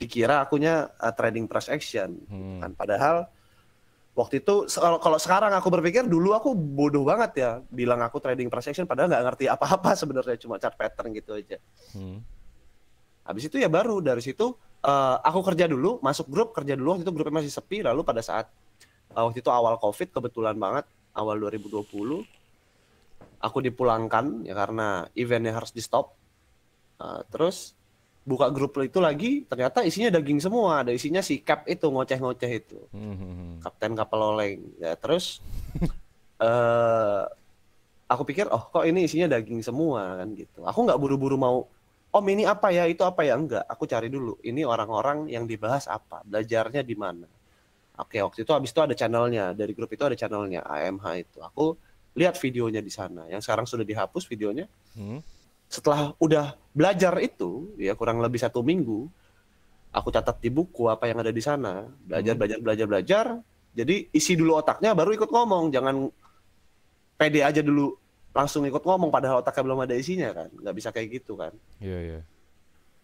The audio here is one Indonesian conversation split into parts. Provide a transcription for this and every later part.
dikira akunya uh, trading transaction hmm. kan padahal waktu itu kalau sekarang aku berpikir dulu aku bodoh banget ya bilang aku trading transaction padahal nggak ngerti apa-apa sebenarnya cuma chart pattern gitu aja hmm. habis itu ya baru dari situ uh, aku kerja dulu masuk grup kerja dulu waktu itu grupnya masih sepi lalu pada saat uh, waktu itu awal covid kebetulan banget awal 2020 aku dipulangkan ya karena eventnya harus di stop uh, terus buka grup itu lagi ternyata isinya daging semua ada isinya si cap itu ngoceh-ngoceh itu hmm, hmm, hmm. kapten kapal oleng ya terus uh, aku pikir oh kok ini isinya daging semua kan gitu aku nggak buru-buru mau om oh, ini apa ya itu apa ya enggak aku cari dulu ini orang-orang yang dibahas apa belajarnya di mana oke waktu itu habis itu ada channelnya dari grup itu ada channelnya AMH itu aku lihat videonya di sana yang sekarang sudah dihapus videonya hmm setelah udah belajar itu ya kurang lebih satu minggu aku catat di buku apa yang ada di sana belajar hmm. belajar belajar belajar jadi isi dulu otaknya baru ikut ngomong jangan pede aja dulu langsung ikut ngomong padahal otaknya belum ada isinya kan nggak bisa kayak gitu kan yeah, yeah.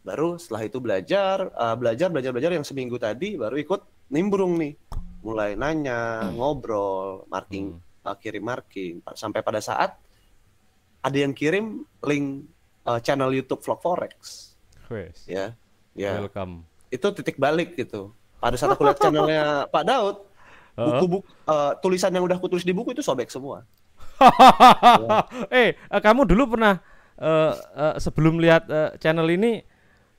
baru setelah itu belajar uh, belajar belajar belajar yang seminggu tadi baru ikut nimbrung nih mulai nanya hmm. ngobrol marking hmm. Eh, kirim marking sampai pada saat ada yang kirim link uh, channel YouTube Vlog Forex. Yes. Ya. Ya. Welcome. Itu titik balik gitu. Pada saat aku lihat channelnya Pak Daud, buku-buku uh, tulisan yang udah aku tulis di buku itu sobek semua. eh, Eh, uh, kamu dulu pernah uh, uh, sebelum lihat uh, channel ini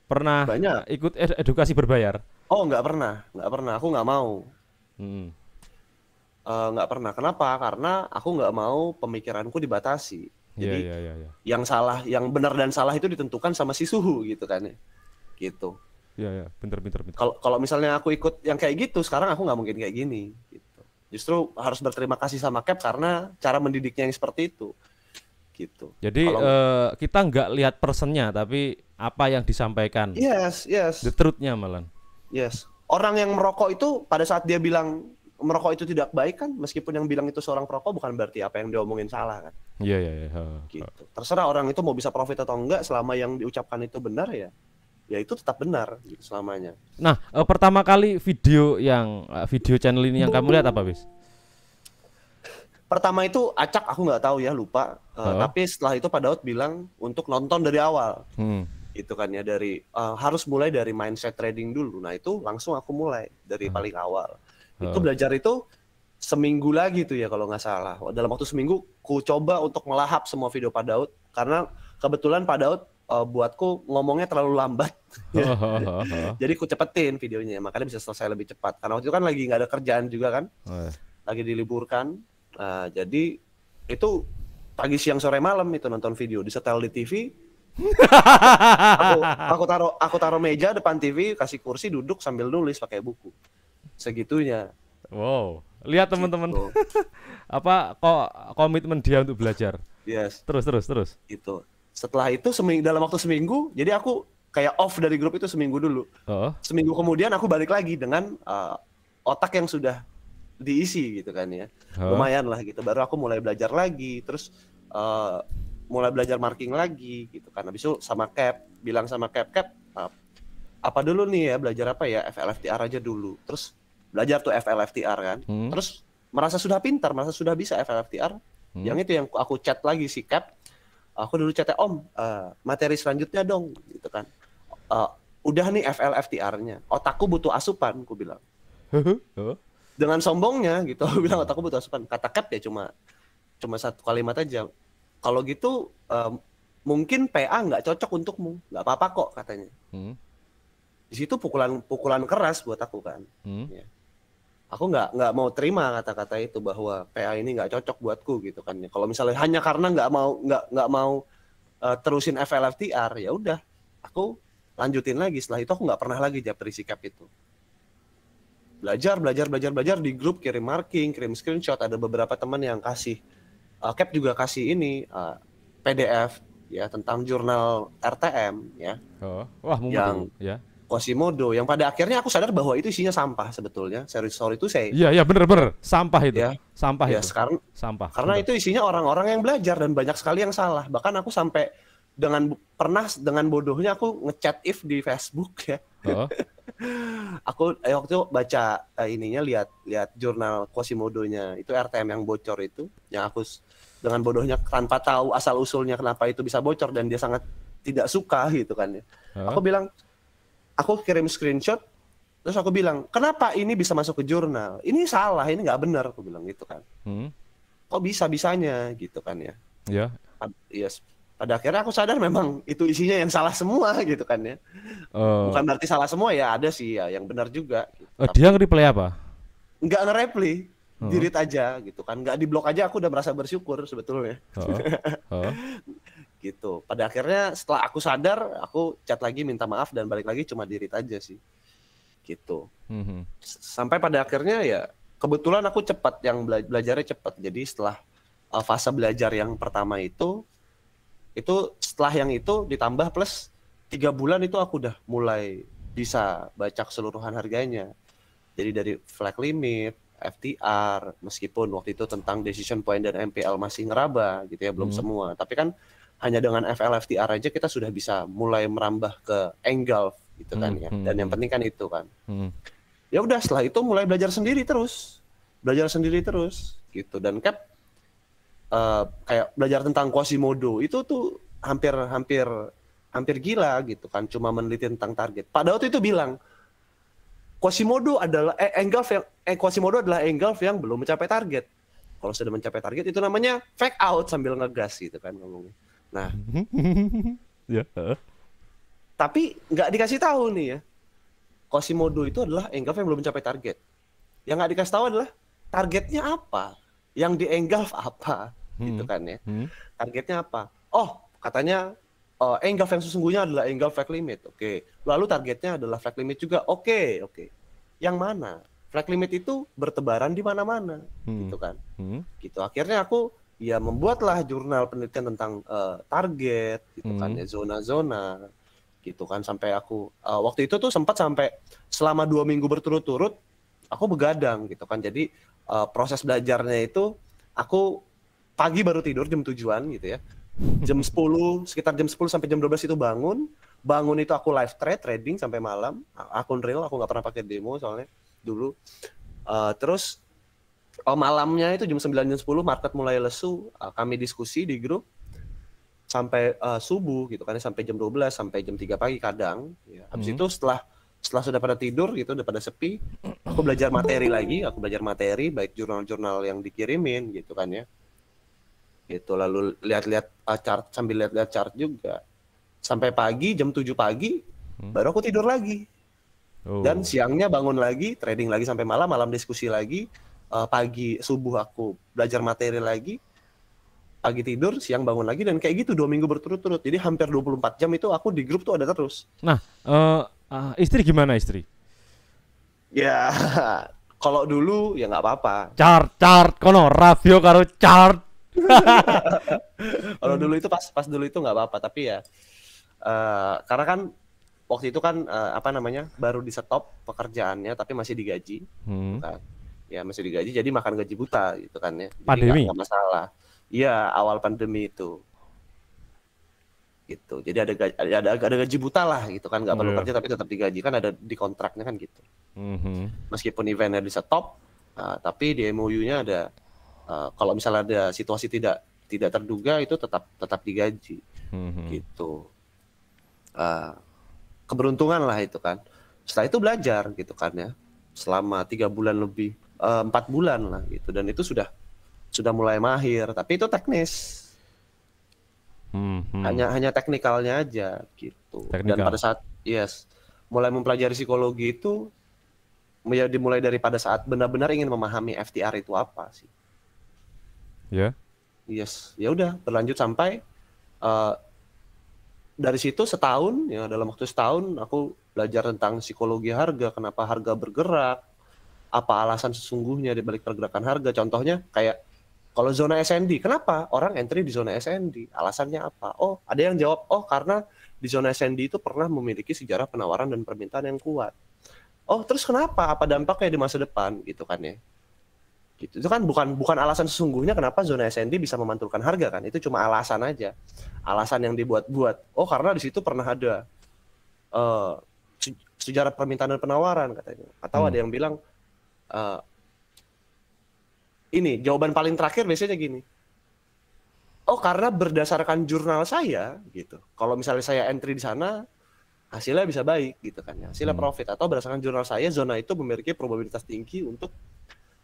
pernah Banyak. ikut ed edukasi berbayar? Oh, nggak pernah, nggak pernah. Aku nggak mau. Hmm. Uh, nggak pernah. Kenapa? Karena aku nggak mau pemikiranku dibatasi. Jadi yeah, yeah, yeah, yeah. yang salah, yang benar dan salah itu ditentukan sama si suhu gitu kan ya. Gitu. Iya, yeah, iya, yeah. pintar. Kalau misalnya aku ikut yang kayak gitu, sekarang aku nggak mungkin kayak gini gitu. Justru harus berterima kasih sama Cap karena cara mendidiknya yang seperti itu. Gitu. Jadi kalau, uh, kita nggak lihat personnya tapi apa yang disampaikan. Yes, yes. The truth-nya Yes. Orang yang merokok itu pada saat dia bilang merokok itu tidak baik kan meskipun yang bilang itu seorang perokok bukan berarti apa yang diomongin salah kan iya iya iya gitu terserah orang itu mau bisa profit atau enggak selama yang diucapkan itu benar ya ya itu tetap benar gitu selamanya nah uh, pertama kali video yang uh, video channel ini yang kamu lihat apa bis pertama itu acak aku nggak tahu ya lupa uh, oh. tapi setelah itu Pak Daud bilang untuk nonton dari awal hmm itu kan ya dari uh, harus mulai dari mindset trading dulu. Nah itu langsung aku mulai dari hmm. paling awal. Itu belajar itu seminggu lagi tuh ya kalau nggak salah. Dalam waktu seminggu ku coba untuk melahap semua video Pak Daud karena kebetulan Pak Daud uh, buatku ngomongnya terlalu lambat. Oh, oh, oh, jadi ku cepetin videonya makanya bisa selesai lebih cepat. Karena waktu itu kan lagi nggak ada kerjaan juga kan. Lagi diliburkan. Uh, jadi itu pagi siang sore malam itu nonton video di setel di TV aku aku taruh aku taruh meja depan TV kasih kursi duduk sambil nulis pakai buku segitunya. Wow, lihat gitu. teman-teman. Gitu. apa kok komitmen dia untuk belajar? Yes. Terus terus terus. Itu. Setelah itu seminggu dalam waktu seminggu, jadi aku kayak off dari grup itu seminggu dulu. Oh. Seminggu kemudian aku balik lagi dengan uh, otak yang sudah diisi gitu kan ya. Oh. Lumayan lah gitu. Baru aku mulai belajar lagi, terus uh, mulai belajar marking lagi gitu kan. Habis itu sama Cap, bilang sama Cap, Cap uh, apa dulu nih ya belajar apa ya FLFTR aja dulu. Terus belajar tuh FLFTR kan. Hmm. Terus merasa sudah pintar, merasa sudah bisa FLFTR. Hmm. Yang itu yang aku chat lagi si Cap. Aku dulu chatnya Om, uh, materi selanjutnya dong, gitu kan. Uh, udah nih FLFTR-nya. Otakku butuh asupan, aku bilang. Oh. Dengan sombongnya gitu, aku bilang hmm. otakku butuh asupan. Kata Cap ya cuma cuma satu kalimat aja. Kalau gitu uh, mungkin PA nggak cocok untukmu, nggak apa-apa kok katanya. Hmm. Di situ pukulan pukulan keras buat aku kan. Hmm. Ya aku nggak nggak mau terima kata-kata itu bahwa PA ini nggak cocok buatku gitu kan kalau misalnya hanya karena nggak mau nggak nggak mau uh, terusin FLFTR ya udah aku lanjutin lagi setelah itu aku nggak pernah lagi japri sikap itu belajar belajar belajar belajar di grup kirim marking kirim screenshot ada beberapa teman yang kasih uh, Cap juga kasih ini uh, eh, PDF ya tentang jurnal RTM ya oh. wah mumpung ya Quasimodo yang pada akhirnya aku sadar bahwa itu isinya sampah sebetulnya. Seriusor itu saya Iya, iya benar-benar sampah itu. Ya. Sampah ya, itu. Sekarang, sampah. Karena bener. itu isinya orang-orang yang belajar dan banyak sekali yang salah. Bahkan aku sampai dengan pernah dengan bodohnya aku ngechat if di Facebook ya. Oh. aku eh, waktu itu baca eh, ininya lihat lihat jurnal Quasimodo-nya itu RTM yang bocor itu yang aku dengan bodohnya tanpa tahu asal usulnya kenapa itu bisa bocor dan dia sangat tidak suka gitu kan ya. Oh. Aku bilang aku kirim screenshot terus aku bilang kenapa ini bisa masuk ke jurnal ini salah ini nggak benar aku bilang gitu kan hmm. kok bisa bisanya gitu kan ya ya yeah. yes pada akhirnya aku sadar memang itu isinya yang salah semua gitu kan ya uh. bukan berarti salah semua ya ada sih ya yang benar juga gitu. uh, dia nge-reply apa nggak nge-reply hmm. dirit aja gitu kan nggak di blok aja aku udah merasa bersyukur sebetulnya uh. Uh. gitu pada akhirnya setelah aku sadar aku chat lagi minta maaf dan balik lagi cuma dirit aja sih gitu mm-hmm. sampai pada akhirnya ya kebetulan aku cepat yang bela- belajarnya cepat jadi setelah uh, fase belajar yang pertama itu itu setelah yang itu ditambah plus tiga bulan itu aku udah mulai bisa baca keseluruhan harganya jadi dari flag limit FTR meskipun waktu itu tentang decision point dan MPL masih ngeraba gitu ya belum hmm. semua tapi kan hanya dengan FLFTR aja kita sudah bisa mulai merambah ke engulf gitu kan hmm, ya. Hmm, dan yang hmm. penting kan itu kan. Hmm. Ya udah setelah itu mulai belajar sendiri terus. Belajar sendiri terus gitu dan cap kan, uh, eh, kayak belajar tentang Quasimodo itu tuh hampir hampir hampir gila gitu kan cuma meneliti tentang target. Pada waktu itu bilang Quasimodo adalah eh, engulf yang eh, Quasimodo adalah engulf yang belum mencapai target. Kalau sudah mencapai target itu namanya fake out sambil ngegas gitu kan ngomongnya. Nah, ya. tapi nggak dikasih tahu nih ya. kosimodo itu adalah Engulf yang belum mencapai target. Yang nggak dikasih tahu adalah targetnya apa, yang di Engulf apa, hmm. gitu kan ya. Hmm. Targetnya apa? Oh, katanya uh, Engulf yang sesungguhnya adalah Engulf Flag Limit, oke. Okay. Lalu targetnya adalah Flag Limit juga, oke, okay, oke. Okay. Yang mana? Flag Limit itu bertebaran di mana-mana, hmm. gitu kan. Hmm. Gitu. Akhirnya aku ya membuatlah jurnal penelitian tentang uh, target gitu kan, hmm. kan ya zona-zona gitu kan sampai aku uh, waktu itu tuh sempat sampai selama dua minggu berturut-turut aku begadang gitu kan jadi uh, proses belajarnya itu aku pagi baru tidur jam tujuan gitu ya jam 10 sekitar jam 10 sampai jam 12 itu bangun bangun itu aku live trade trading sampai malam akun real aku nggak pernah pakai demo soalnya dulu uh, terus oh malamnya itu jam 9 jam 10 market mulai lesu ah, kami diskusi di grup sampai uh, subuh gitu kan sampai jam 12 sampai jam 3 pagi kadang ya. habis hmm. itu setelah setelah sudah pada tidur gitu udah pada sepi aku belajar materi lagi aku belajar materi baik jurnal-jurnal yang dikirimin gitu kan ya gitu lalu lihat-lihat uh, chart sambil lihat-lihat chart juga sampai pagi jam 7 pagi hmm. baru aku tidur lagi oh. dan siangnya bangun lagi trading lagi sampai malam malam diskusi lagi uh, pagi subuh aku belajar materi lagi pagi tidur siang bangun lagi dan kayak gitu dua minggu berturut-turut jadi hampir 24 jam itu aku di grup tuh ada terus nah uh, uh, istri gimana istri ya kalau dulu ya nggak apa-apa chart chart kono radio karo chart kalau dulu itu pas pas dulu itu nggak apa-apa tapi ya uh, karena kan waktu itu kan uh, apa namanya baru di stop pekerjaannya tapi masih digaji hmm. Kan ya masih digaji jadi makan gaji buta gitu kan ya jadi pandemi gak, gak masalah iya awal pandemi itu gitu jadi ada gaji, ada ada gaji buta lah gitu kan nggak perlu iya. kerja tapi tetap digaji kan ada di kontraknya kan gitu mm-hmm. meskipun eventnya bisa top, uh, tapi di MOU-nya ada uh, kalau misalnya ada situasi tidak tidak terduga itu tetap tetap digaji mm-hmm. gitu uh, keberuntungan lah itu kan setelah itu belajar gitu kan ya selama tiga bulan lebih Eh, empat uh, bulan lah gitu dan itu sudah sudah mulai mahir tapi itu teknis hmm, hmm. hanya hanya teknikalnya aja gitu Technical. dan pada saat yes mulai mempelajari psikologi itu ya dimulai dari pada saat benar-benar ingin memahami FTR itu apa sih ya yeah. yes ya udah berlanjut sampai uh, dari situ setahun ya dalam waktu setahun aku belajar tentang psikologi harga kenapa harga bergerak apa alasan sesungguhnya di balik pergerakan harga. Contohnya kayak kalau zona SND, kenapa orang entry di zona SND? Alasannya apa? Oh, ada yang jawab, oh karena di zona SND itu pernah memiliki sejarah penawaran dan permintaan yang kuat. Oh, terus kenapa? Apa dampaknya di masa depan gitu kan ya? Gitu. Itu kan bukan bukan alasan sesungguhnya kenapa zona SND bisa memantulkan harga kan? Itu cuma alasan aja. Alasan yang dibuat-buat. Oh, karena di situ pernah ada uh, sejarah permintaan dan penawaran katanya. Atau hmm. ada yang bilang uh, ini jawaban paling terakhir biasanya gini oh karena berdasarkan jurnal saya gitu kalau misalnya saya entry di sana hasilnya bisa baik gitu kan ya. hasilnya hmm. profit atau berdasarkan jurnal saya zona itu memiliki probabilitas tinggi untuk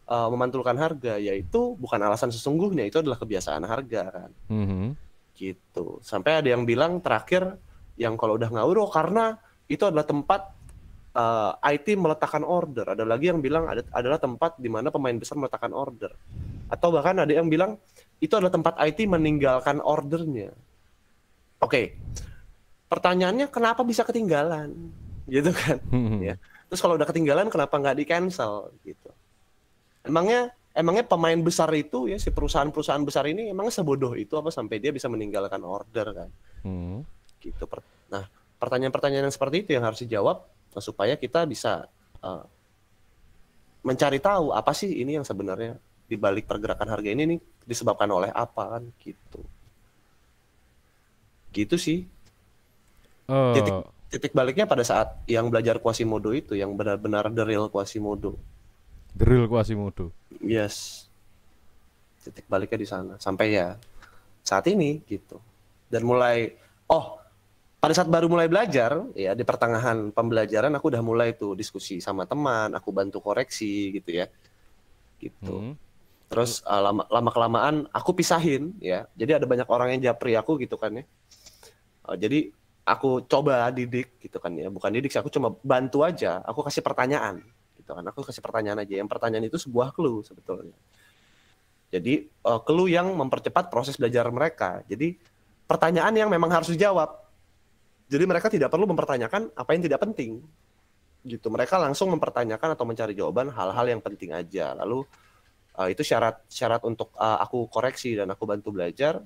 uh, memantulkan harga yaitu bukan alasan sesungguhnya itu adalah kebiasaan harga kan hmm. gitu sampai ada yang bilang terakhir yang kalau udah ngawur oh, karena itu adalah tempat uh, eh, IT meletakkan order, ada lagi yang bilang ada, adalah tempat di mana pemain besar meletakkan order. Atau bahkan ada yang bilang itu adalah tempat IT meninggalkan ordernya. Oke. Okay. Pertanyaannya kenapa bisa ketinggalan? Gitu kan. Hmm. ya. Terus kalau udah ketinggalan kenapa nggak di-cancel gitu. Emangnya emangnya pemain besar itu ya si perusahaan-perusahaan besar ini emangnya sebodoh itu apa sampai dia bisa meninggalkan order kan? Hmm. Gitu. Nah, pertanyaan-pertanyaan yang seperti itu yang harus dijawab Nah, supaya kita bisa uh, mencari tahu apa sih ini yang sebenarnya dibalik pergerakan harga ini nih disebabkan oleh apa kan gitu gitu sih uh. titik titik baliknya pada saat yang belajar kuasi Quasimodo itu yang benar-benar the real Quasimodo the kuasi Quasimodo yes titik baliknya di sana sampai ya saat ini gitu dan mulai oh pada saat baru mulai belajar ya di pertengahan pembelajaran aku udah mulai tuh diskusi sama teman aku bantu koreksi gitu ya gitu hmm. terus uh, lama lama kelamaan aku pisahin ya jadi ada banyak orang yang japri aku gitu kan ya uh, jadi aku coba didik gitu kan ya bukan didik sih aku cuma bantu aja aku kasih pertanyaan gitu kan aku kasih pertanyaan aja yang pertanyaan itu sebuah clue sebetulnya jadi uh, clue yang mempercepat proses belajar mereka jadi pertanyaan yang memang harus dijawab jadi mereka tidak perlu mempertanyakan apa yang tidak penting. Gitu. Mereka langsung mempertanyakan atau mencari jawaban hal-hal yang penting aja. Lalu uh, itu syarat syarat untuk uh, aku koreksi dan aku bantu belajar.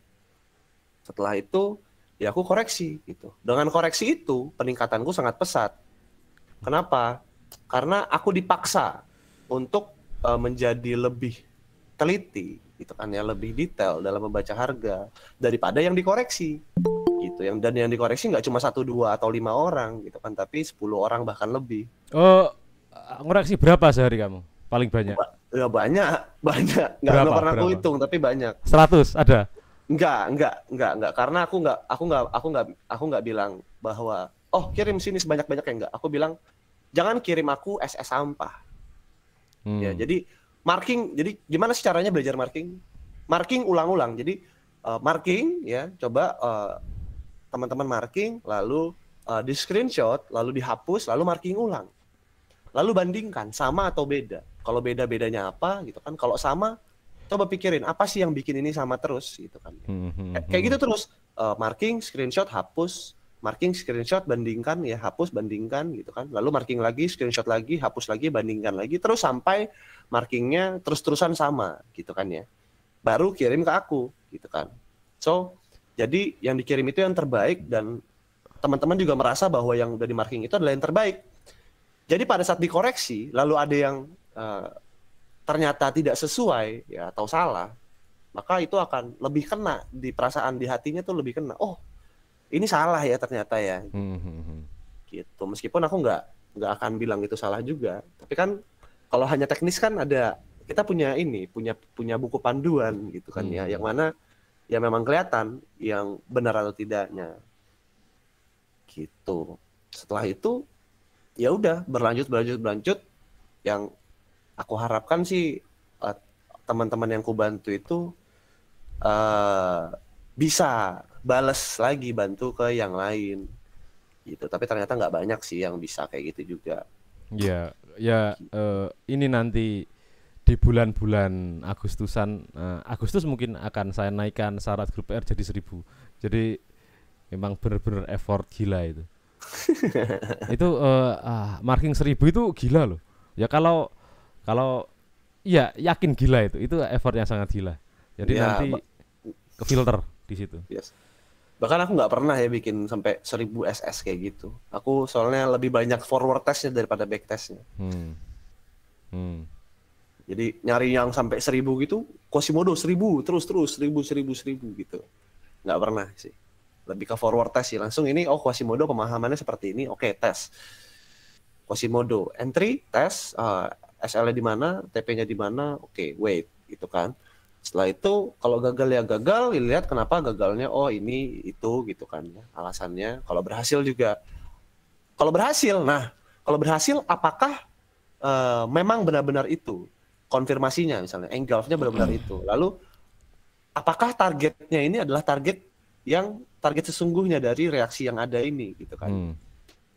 Setelah itu ya aku koreksi gitu. Dengan koreksi itu peningkatanku sangat pesat. Kenapa? Karena aku dipaksa untuk uh, menjadi lebih teliti gitu kan ya lebih detail dalam membaca harga daripada yang dikoreksi gitu yang dan yang dikoreksi nggak cuma satu dua atau lima orang gitu kan tapi sepuluh orang bahkan lebih oh ngoreksi berapa sehari kamu paling banyak ba ya banyak banyak nggak, pernah berapa? aku hitung tapi banyak Seratus ada nggak nggak nggak nggak karena aku nggak aku nggak aku nggak aku nggak bilang bahwa oh kirim sini sebanyak banyak banyaknya nggak aku bilang jangan kirim aku ss sampah hmm. ya jadi marking jadi gimana sih caranya belajar marking marking ulang-ulang jadi uh, marking ya coba uh, teman-teman marking lalu uh, di screenshot lalu dihapus lalu marking ulang lalu bandingkan sama atau beda kalau beda bedanya apa gitu kan kalau sama coba pikirin apa sih yang bikin ini sama terus gitu kan hmm, hmm, hmm. kayak gitu terus uh, marking screenshot hapus marking screenshot bandingkan ya hapus bandingkan gitu kan lalu marking lagi screenshot lagi hapus lagi bandingkan lagi terus sampai markingnya terus terusan sama gitu kan ya baru kirim ke aku gitu kan so jadi yang dikirim itu yang terbaik dan teman-teman juga merasa bahwa yang udah di marking itu adalah yang terbaik. Jadi pada saat dikoreksi lalu ada yang uh, ternyata tidak sesuai ya atau salah, maka itu akan lebih kena di perasaan di hatinya tuh lebih kena. Oh, ini salah ya ternyata ya. Hmm, hmm, hmm. Gitu. Meskipun aku nggak nggak akan bilang itu salah juga, tapi kan kalau hanya teknis kan ada kita punya ini punya punya buku panduan gitu kan ya, hmm. ya yang mana ya memang kelihatan yang benar atau tidaknya gitu setelah itu ya udah berlanjut berlanjut berlanjut yang aku harapkan sih eh, teman-teman yang ku bantu itu uh, bisa bales lagi bantu ke yang lain gitu tapi ternyata nggak banyak sih yang bisa kayak gitu juga ya ya gitu. uh, ini nanti di bulan-bulan Agustusan uh, Agustus mungkin akan saya naikkan syarat grup R jadi seribu jadi memang benar-benar effort gila itu itu uh, uh, marking seribu itu gila loh ya kalau kalau ya yakin gila itu itu effort yang sangat gila jadi ya, nanti ke filter di situ yes. bahkan aku nggak pernah ya bikin sampai seribu ss kayak gitu aku soalnya lebih banyak forward testnya daripada back testnya hmm. Hmm. Jadi nyari yang sampai seribu gitu, Quasimodo seribu terus terus seribu seribu seribu gitu. Nggak pernah sih. Lebih ke forward test sih langsung ini oh Quasimodo pemahamannya seperti ini, oke okay, tes. Quasimodo entry tes uh, eh, SL-nya di mana, TP-nya di mana, oke okay, wait gitu kan. Setelah itu kalau gagal ya gagal, lihat kenapa gagalnya oh ini itu gitu kan ya, Alasannya kalau berhasil juga kalau berhasil, nah kalau berhasil apakah uh, memang benar-benar itu konfirmasinya misalnya engulfnya benar-benar hmm. itu lalu apakah targetnya ini adalah target yang target sesungguhnya dari reaksi yang ada ini gitu kan hmm.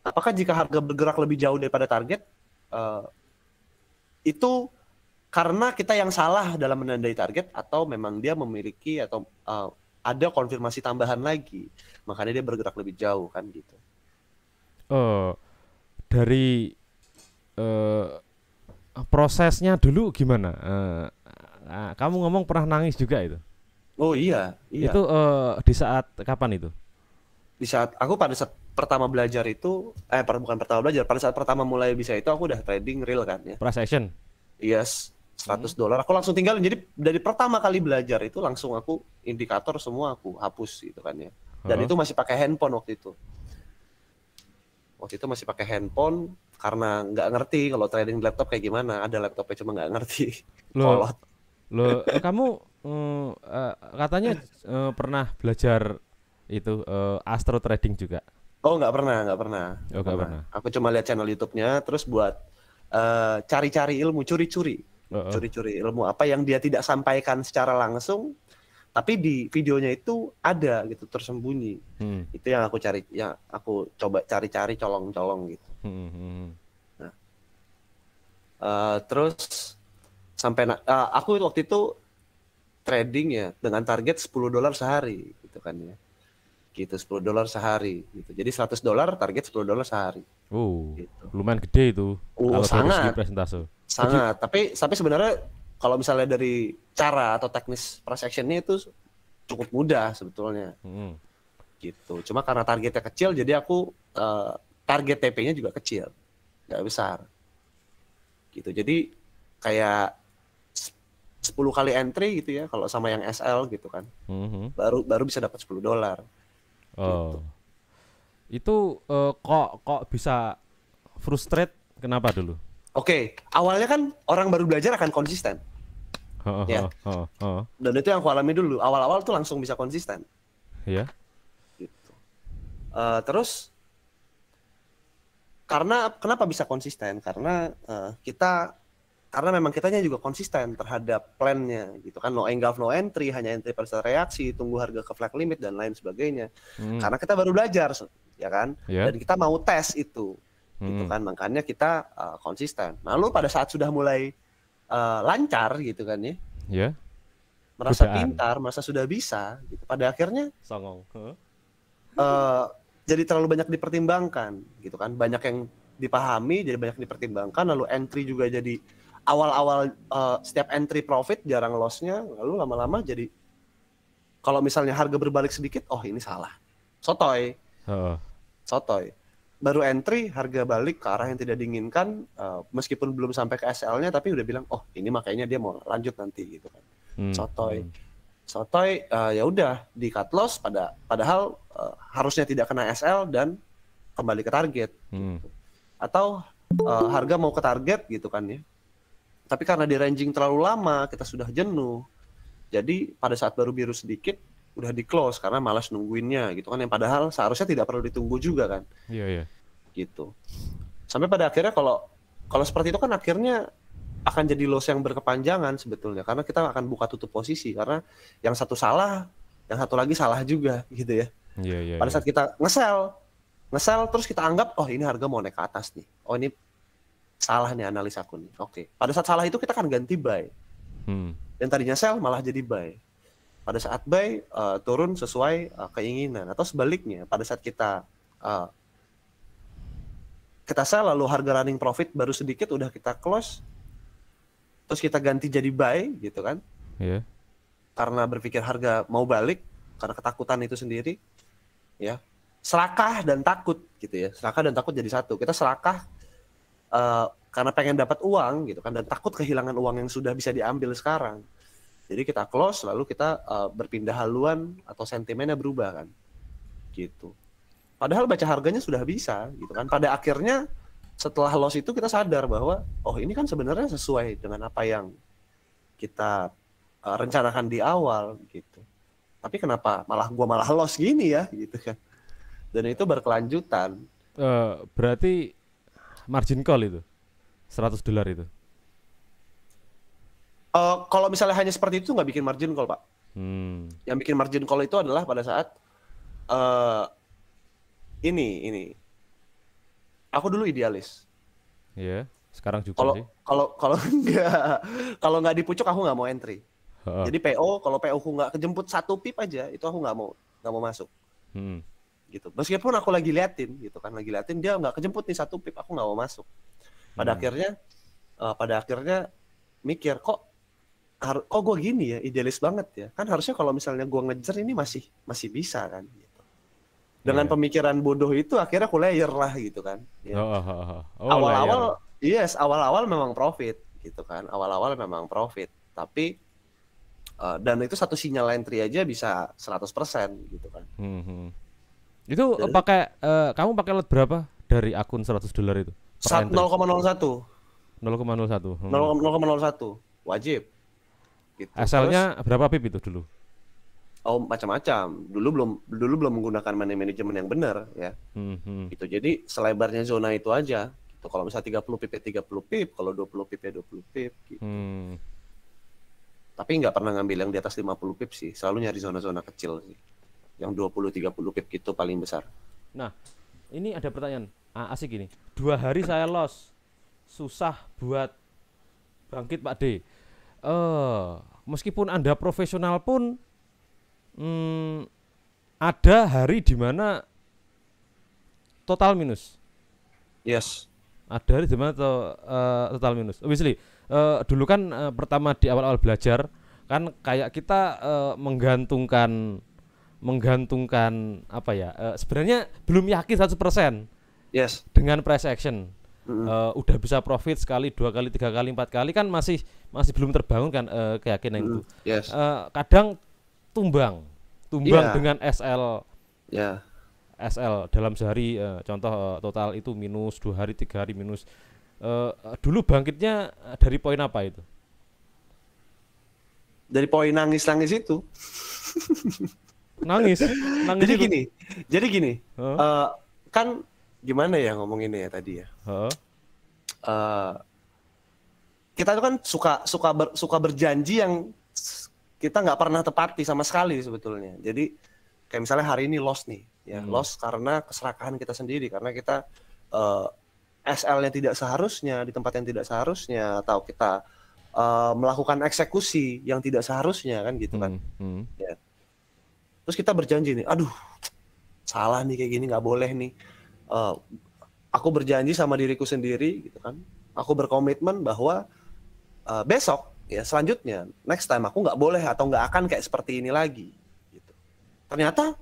apakah jika harga bergerak lebih jauh daripada target uh, itu karena kita yang salah dalam menandai target atau memang dia memiliki atau uh, ada konfirmasi tambahan lagi makanya dia bergerak lebih jauh kan gitu uh, dari uh, prosesnya dulu gimana? Uh, uh, kamu ngomong pernah nangis juga itu? Oh iya, iya. Itu uh, di saat kapan itu? Di saat aku pada saat pertama belajar itu, eh bukan pertama belajar, pada saat pertama mulai bisa itu aku udah trading real kan ya. Price action. Yes, 100 dolar. Aku langsung tinggal Jadi dari pertama kali belajar itu langsung aku indikator semua aku hapus gitu kan ya. Dan uh -huh. itu masih pakai handphone waktu itu waktu itu masih pakai handphone karena nggak ngerti kalau trading di laptop kayak gimana ada laptopnya cuma nggak ngerti lo lo eh, kamu uh, katanya uh, pernah belajar itu uh, astro trading juga oh nggak pernah nggak pernah oh, nggak pernah. pernah aku cuma lihat channel YouTube-nya terus buat cari-cari uh, cari ilmu curi-curi oh, oh. curi-curi ilmu apa yang dia tidak sampaikan secara langsung tapi di videonya itu ada gitu tersembunyi hmm. itu yang aku cari yang aku coba cari-cari colong-colong gitu hmm. hmm, hmm, hmm. nah. uh, terus sampai uh, aku waktu itu trading ya dengan target 10 dolar sehari gitu kan ya gitu 10 dolar sehari gitu jadi 100 dolar target 10 dolar sehari uh gitu. lumayan gede itu oh, sangat sangat tapi tapi sebenarnya kalau misalnya dari cara atau teknis price actionnya itu cukup mudah sebetulnya hmm. gitu cuma karena targetnya kecil jadi aku uh, target TP-nya juga kecil nggak besar gitu jadi kayak 10 kali entry gitu ya kalau sama yang SL gitu kan hmm baru baru bisa dapat 10 dolar oh. gitu. itu uh, kok kok bisa frustrate kenapa dulu oke okay. awalnya kan orang baru belajar akan konsisten ya. Dan itu yang aku alami dulu. Awal-awal tuh langsung bisa konsisten. Iya. Gitu. Uh, terus karena kenapa bisa konsisten? Karena uh, kita karena memang kitanya juga konsisten terhadap plannya gitu kan no engulf no entry hanya entry pada reaksi tunggu harga ke flag limit dan lain sebagainya hmm. karena kita baru belajar ya kan yeah. dan kita mau tes itu gitu hmm. gitu kan makanya kita uh, konsisten lalu pada saat sudah mulai uh, lancar gitu kan ya. Iya. Yeah. Merasa Kudaan. pintar, merasa sudah bisa gitu. Pada akhirnya songong. Huh? Uh, jadi terlalu banyak dipertimbangkan gitu kan. Banyak yang dipahami, jadi banyak dipertimbangkan lalu entry juga jadi awal-awal uh, setiap entry profit jarang lossnya lalu lama-lama jadi kalau misalnya harga berbalik sedikit, oh ini salah. Sotoy. Uh. Sotoy baru entry harga balik ke arah yang tidak diinginkan uh, meskipun belum sampai ke SL-nya tapi udah bilang oh ini makanya dia mau lanjut nanti gitu kan hmm. sotoy hmm. sotoy uh, ya udah di cut loss pada padahal uh, harusnya tidak kena SL dan kembali ke target hmm. atau uh, harga mau ke target gitu kan ya tapi karena di ranging terlalu lama kita sudah jenuh jadi pada saat baru biru sedikit udah di close karena malas nungguinnya gitu kan yang padahal seharusnya tidak perlu ditunggu juga kan iya iya gitu sampai pada akhirnya kalau kalau seperti itu kan akhirnya akan jadi loss yang berkepanjangan sebetulnya karena kita akan buka tutup posisi karena yang satu salah yang satu lagi salah juga gitu ya iya iya pada iya. saat kita ngesel ngesel terus kita anggap oh ini harga mau naik ke atas nih oh ini salah nih analis aku nih oke okay. pada saat salah itu kita akan ganti buy hmm. yang tadinya sell malah jadi buy pada saat buy uh, eh, turun sesuai uh, keinginan atau sebaliknya pada saat kita uh, kita sell lalu harga running profit baru sedikit udah kita close terus kita ganti jadi buy gitu kan yeah. karena berpikir harga mau balik karena ketakutan itu sendiri ya serakah dan takut gitu ya serakah dan takut jadi satu kita serakah uh, karena pengen dapat uang gitu kan dan takut kehilangan uang yang sudah bisa diambil sekarang jadi kita close lalu kita uh, berpindah haluan atau sentimennya berubah kan. Gitu. Padahal baca harganya sudah bisa gitu kan. Pada akhirnya setelah loss itu kita sadar bahwa oh ini kan sebenarnya sesuai dengan apa yang kita uh, rencanakan di awal gitu. Tapi kenapa malah gua malah loss gini ya gitu kan. Dan itu berkelanjutan. Uh, berarti margin call itu 100 dolar itu. Uh, kalau misalnya hanya seperti itu nggak bikin margin call pak. Hmm. Yang bikin margin call itu adalah pada saat uh, ini ini. Aku dulu idealis. Iya. Yeah, sekarang juga kalau, Kalau kalau nggak kalau nggak dipucuk aku nggak mau entry. Uh. Jadi PO kalau PO aku nggak kejemput satu pip aja itu aku nggak mau nggak mau masuk. Hmm. Gitu. Meskipun aku lagi liatin gitu kan lagi liatin dia nggak kejemput nih satu pip aku nggak mau masuk. Pada hmm. akhirnya uh, pada akhirnya mikir kok har kok gue gini ya idealis banget ya kan harusnya kalau misalnya gue ngejar ini masih masih bisa kan gitu. dengan yeah. pemikiran bodoh itu akhirnya kuliah lah gitu kan ya. oh, oh, oh. Oh, awal-awal yes awal-awal memang profit gitu kan awal-awal memang profit tapi uh, dan itu satu sinyal entry aja bisa 100% gitu kan hmm, hmm. itu Jadi, pakai uh, kamu pakai lot berapa dari akun 100 dolar itu 0,01 0,01 hmm. 0,01 wajib Gitu. Asalnya Terus, berapa pip itu dulu? Oh macam-macam. Dulu belum dulu belum menggunakan money management yang benar ya. Mm-hmm. Itu Jadi selebarnya zona itu aja. Gitu. Kalau misalnya 30 pip ya 30 pip, kalau 20 pip ya 20 pip gitu. Mm. Tapi nggak pernah ngambil yang di atas 50 pip sih. Selalu nyari zona-zona kecil sih. Yang 20 30 pip gitu paling besar. Nah, ini ada pertanyaan. Ah, asik ini. Dua hari saya los. Susah buat bangkit Pak D. Eh, uh, meskipun Anda profesional pun hmm, ada hari di mana total minus. Yes. Ada hari di mana to, uh, total minus. Obviously, uh, dulu kan uh, pertama di awal-awal belajar kan kayak kita uh, menggantungkan menggantungkan apa ya? Uh, sebenarnya belum yakin 100%. Yes. Dengan price action mm-hmm. uh, udah bisa profit sekali dua kali tiga kali empat kali kan masih masih belum terbangun kan uh, keyakinan mm-hmm. itu yes. uh, kadang tumbang tumbang yeah. dengan SL yeah. SL dalam sehari uh, contoh uh, total itu minus dua hari tiga hari minus uh, dulu bangkitnya dari poin apa itu dari poin nangis nangis itu nangis, nangis jadi itu. gini jadi gini huh? uh, kan gimana ya ngomonginnya ya tadi ya. Huh? Uh, eh, kita tuh kan suka suka ber, suka berjanji yang kita nggak pernah tepati sama sekali sebetulnya. Jadi kayak misalnya hari ini lost nih, ya hmm. loss karena keserakahan kita sendiri karena kita uh, eh, SL-nya tidak seharusnya di tempat yang tidak seharusnya atau kita uh, melakukan eksekusi yang tidak seharusnya kan gitu kan. Hmm. Hmm. Ya. Terus kita berjanji nih, aduh salah nih kayak gini nggak boleh nih Eh, aku berjanji sama diriku sendiri gitu kan aku berkomitmen bahwa uh, besok ya selanjutnya next time aku nggak boleh atau nggak akan kayak seperti ini lagi gitu ternyata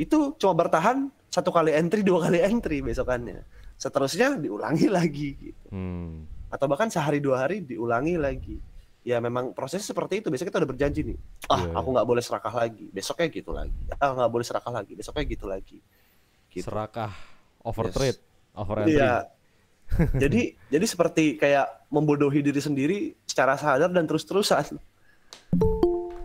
itu cuma bertahan satu kali entry dua kali entry besokannya seterusnya diulangi lagi gitu hmm. atau bahkan sehari dua hari diulangi lagi ya memang prosesnya seperti itu biasanya kita udah berjanji nih ah yeah. Iya. aku nggak boleh serakah lagi besoknya gitu lagi ah nggak boleh serakah lagi besoknya gitu lagi gitu. serakah over yes. entry Iya. jadi jadi seperti kayak membodohi diri sendiri secara sadar dan terus-terusan.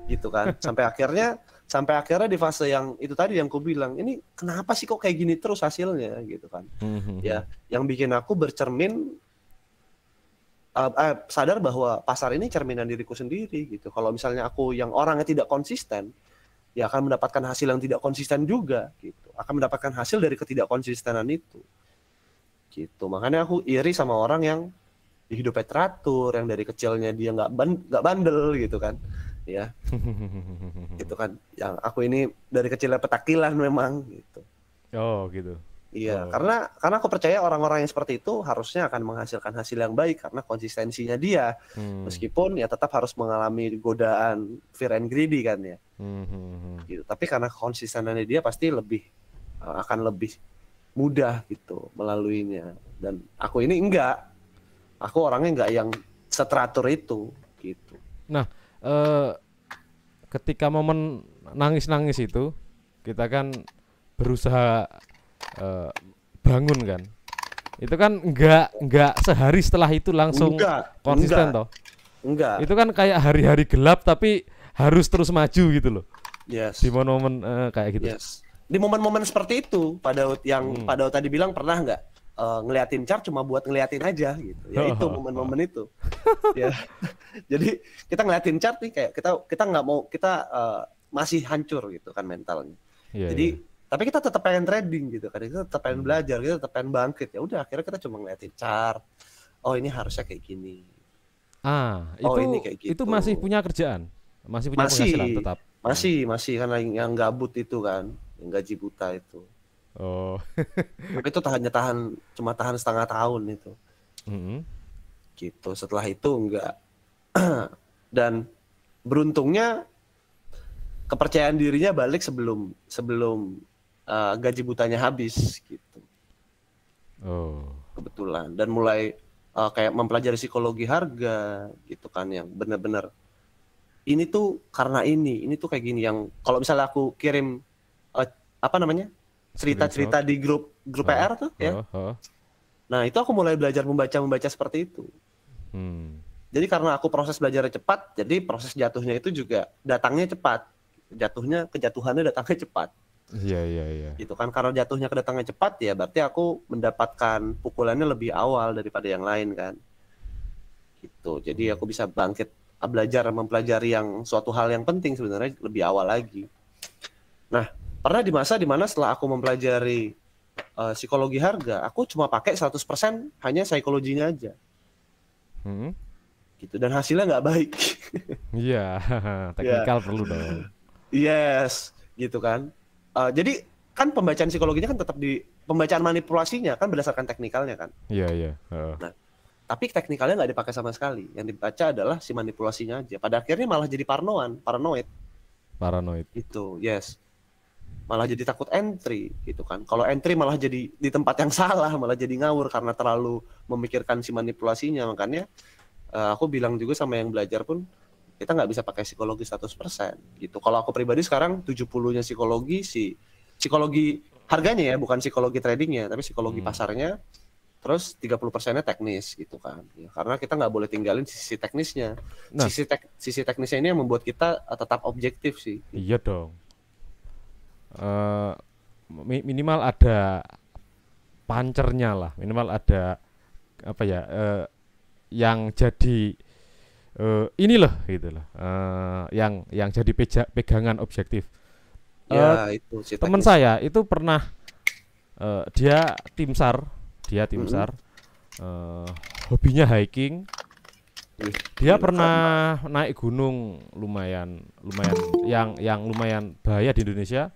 Gitu kan. Sampai akhirnya sampai akhirnya di fase yang itu tadi yang ku bilang ini kenapa sih kok kayak gini terus hasilnya gitu kan mm-hmm. ya yang bikin aku bercermin uh, eh, sadar bahwa pasar ini cerminan diriku sendiri gitu kalau misalnya aku yang orangnya tidak konsisten ya akan mendapatkan hasil yang tidak konsisten juga gitu akan mendapatkan hasil dari ketidakkonsistenan itu gitu makanya aku iri sama orang yang hidupnya teratur yang dari kecilnya dia nggak ban nggak bandel gitu kan ya gitu kan yang aku ini dari kecilnya petakilan memang gitu oh gitu Iya, hmm. karena karena aku percaya orang-orang yang seperti itu harusnya akan menghasilkan hasil yang baik karena konsistensinya dia. Hmm. Meskipun ya tetap harus mengalami godaan fear and greedy kan ya. Hmm. hmm, hmm. Gitu. Tapi karena konsistenannya dia pasti lebih eh, akan lebih mudah gitu melaluinya. Dan aku ini enggak. Aku orangnya enggak yang seteratur itu gitu. Nah, eh ketika momen nangis-nangis itu kita kan berusaha uh, bangun kan itu kan enggak enggak sehari setelah itu langsung enggak, konsisten enggak, toh enggak itu kan kayak hari-hari gelap tapi harus terus maju gitu loh yes di momen-momen uh, kayak gitu yes di momen-momen seperti itu pada yang hmm. pada tadi bilang pernah enggak uh, eh, ngeliatin chart cuma buat ngeliatin aja gitu ya itu momen-momen itu ya jadi kita ngeliatin chart nih kayak kita kita nggak mau kita uh, masih hancur gitu kan mentalnya yeah, jadi yeah tapi kita tetap pengen trading gitu kan kita tetap pengen hmm. belajar kita tetap pengen bangkit ya udah akhirnya kita cuma ngeliatin chart oh ini harusnya kayak gini ah oh, itu oh, ini kayak gitu. itu masih punya kerjaan masih punya masih, penghasilan tetap masih masih karena yang gabut itu kan yang gaji buta itu oh tapi itu tahannya tahan cuma tahan setengah tahun itu -hmm. gitu setelah itu enggak dan beruntungnya kepercayaan dirinya balik sebelum sebelum uh, gaji butanya habis gitu. Oh. Kebetulan dan mulai uh, kayak mempelajari psikologi harga gitu kan yang benar-benar ini tuh karena ini, ini tuh kayak gini yang kalau misalnya aku kirim uh, apa namanya? cerita-cerita di grup grup oh. Nah. PR tuh ya. Oh. Nah, itu aku mulai belajar membaca-membaca seperti itu. Hmm. Jadi karena aku proses belajarnya cepat, jadi proses jatuhnya itu juga datangnya cepat. Jatuhnya kejatuhannya datangnya cepat. Iya iya iya. Itu kan karena jatuhnya kedatangan cepat ya berarti aku mendapatkan pukulannya lebih awal daripada yang lain kan. Gitu. Jadi hmm. aku bisa bangkit ah, belajar mempelajari yang suatu hal yang penting sebenarnya lebih awal lagi. Nah, pernah di masa dimana setelah aku mempelajari uh, psikologi harga, aku cuma pakai 100% hanya psikologinya aja. Hmm? Gitu dan hasilnya nggak baik. Iya, yeah, teknikal yeah. perlu dong. Yes, gitu kan. Uh, jadi kan pembacaan psikologinya kan tetap di pembacaan manipulasinya kan berdasarkan teknikalnya kan. Iya yeah, iya. Yeah. Uh. Nah, tapi teknikalnya nggak dipakai sama sekali. Yang dibaca adalah si manipulasinya aja. Pada akhirnya malah jadi parnoan, paranoid. Paranoid. Itu, yes. Malah jadi takut entry gitu kan. Kalau entry malah jadi di tempat yang salah, malah jadi ngawur karena terlalu memikirkan si manipulasinya. Makanya uh, aku bilang juga sama yang belajar pun kita nggak bisa pakai psikologi 100% gitu. Kalau aku pribadi sekarang 70-nya psikologi si psikologi harganya ya, bukan psikologi tradingnya, tapi psikologi hmm. pasarnya. Terus 30%-nya teknis gitu kan. Ya, karena kita nggak boleh tinggalin sisi teknisnya. Nah. Sisi tek sisi teknisnya ini yang membuat kita eh, tetap objektif sih. Iya dong. Uh, minimal ada pancernya lah, minimal ada apa ya uh, yang jadi uh, eh, ini loh gitu loh uh, eh, yang yang jadi peja, pegangan objektif ya eh, itu teman saya itu pernah uh, dia tim sar dia tim hmm sar uh, hobinya hiking dia pernah naik gunung lumayan lumayan yang yang lumayan bahaya di Indonesia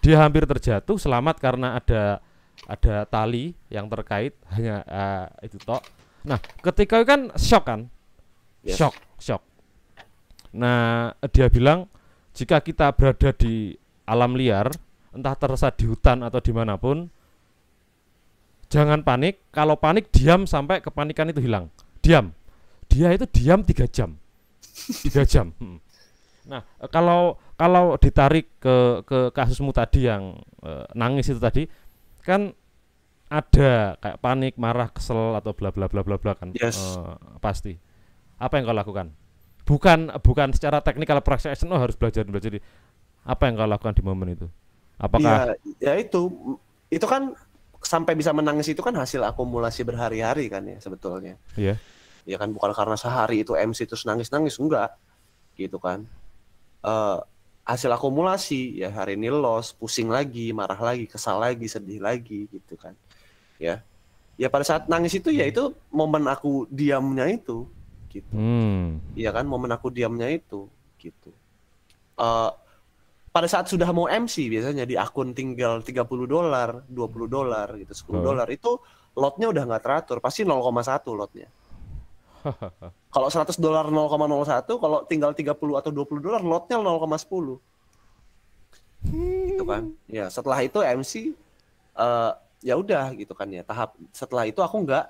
dia hampir terjatuh selamat karena ada ada tali yang terkait hanya uh, itu tok nah ketika itu kan shock kan yes. shock shock. Nah, dia bilang jika kita berada di alam liar, entah terasa di hutan atau dimanapun, jangan panik. Kalau panik, diam sampai kepanikan itu hilang. Diam. Dia itu diam tiga jam. Tiga jam. Hmm. Nah, eh, kalau kalau ditarik ke ke kasusmu tadi yang e, nangis itu tadi, kan ada kayak panik, marah, kesel atau bla bla bla bla bla kan. Yes. E, pasti apa yang kau lakukan? Bukan bukan secara teknikal praktek action oh harus belajar belajar. Apa yang kau lakukan di momen itu? Apakah ya, ya itu itu kan sampai bisa menangis itu kan hasil akumulasi berhari-hari kan ya sebetulnya. Iya. Yeah. Ya kan bukan karena sehari itu MC terus nangis-nangis enggak. Gitu kan. Uh, hasil akumulasi ya hari ini los, pusing lagi, marah lagi, kesal lagi, sedih lagi gitu kan. Ya. Ya pada saat nangis itu ya hmm. itu momen aku diamnya itu gitu hmm. Iya kan momen aku diamnya itu gitu uh, pada saat sudah mau MC biasanya di akun tinggal 30 dolar 20 dolar gitu 10 oh. dolar itu lotnya udah nggak teratur pasti 0,1 lotnya kalau 100 dolar 0,01 kalau tinggal 30 atau 20 dolar lotnya 0,10 hmm. gitu kan ya setelah itu MC uh, eh, ya udah gitu kan ya tahap setelah itu aku nggak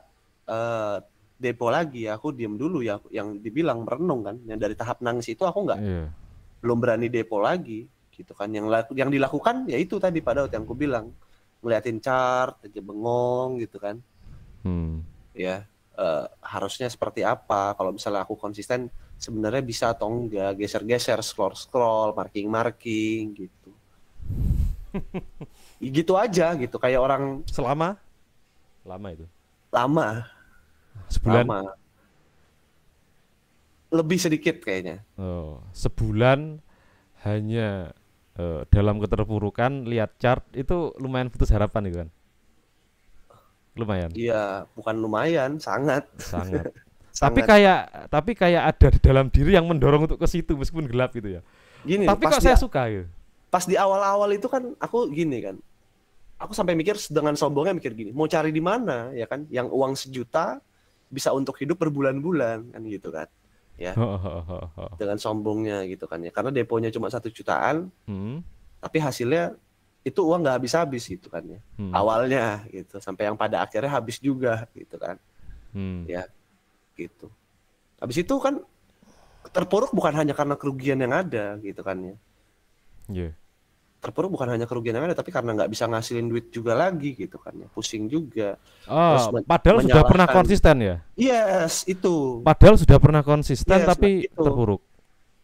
uh, depo lagi ya aku diem dulu ya yang dibilang merenung kan yang dari tahap nangis itu aku nggak yeah. belum berani depo lagi gitu kan yang laku, yang dilakukan ya itu tadi pada yang aku bilang ngeliatin chart aja bengong gitu kan hmm. ya uh, harusnya seperti apa kalau misalnya aku konsisten sebenarnya bisa atau enggak geser-geser scroll scroll marking marking gitu gitu aja gitu kayak orang selama lama itu lama Sebulan. Lama. Lebih sedikit kayaknya. Oh, sebulan hanya uh, dalam keterpurukan lihat chart itu lumayan putus harapan itu kan. Lumayan. Iya, bukan lumayan, sangat. Sangat. tapi sangat. kayak tapi kayak ada di dalam diri yang mendorong untuk ke situ meskipun gelap gitu ya. Gini, tapi kok saya suka gitu. Pas di awal-awal itu kan aku gini kan aku sampai mikir dengan sombongnya mikir gini, mau cari di mana ya kan? Yang uang sejuta bisa untuk hidup berbulan-bulan kan gitu kan ya dengan sombongnya gitu kan ya karena deponya cuma satu jutaan hmm. tapi hasilnya itu uang nggak habis-habis gitu kan ya hmm. awalnya gitu sampai yang pada akhirnya habis juga gitu kan hmm. ya gitu habis itu kan terpuruk bukan hanya karena kerugian yang ada gitu kan ya yeah terpuruk bukan hanya kerugian yang ada tapi karena nggak bisa ngasilin duit juga lagi gitu kan ya pusing juga oh, Terus padahal sudah pernah konsisten ya yes itu padahal sudah pernah konsisten yes, tapi itu. terpuruk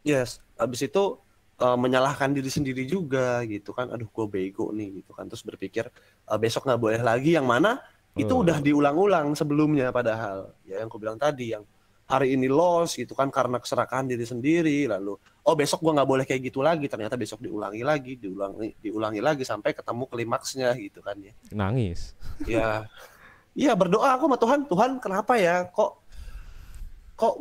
yes habis itu eh, menyalahkan diri sendiri juga gitu kan aduh gue bego nih gitu kan terus berpikir eh, besok nggak boleh lagi yang mana itu oh. udah diulang-ulang sebelumnya padahal ya yang gue bilang tadi yang hari ini loss gitu kan karena keserakahan diri sendiri lalu oh besok gue nggak boleh kayak gitu lagi ternyata besok diulangi lagi diulangi diulangi lagi sampai ketemu klimaksnya gitu kan ya nangis ya iya berdoa aku sama Tuhan Tuhan kenapa ya kok kok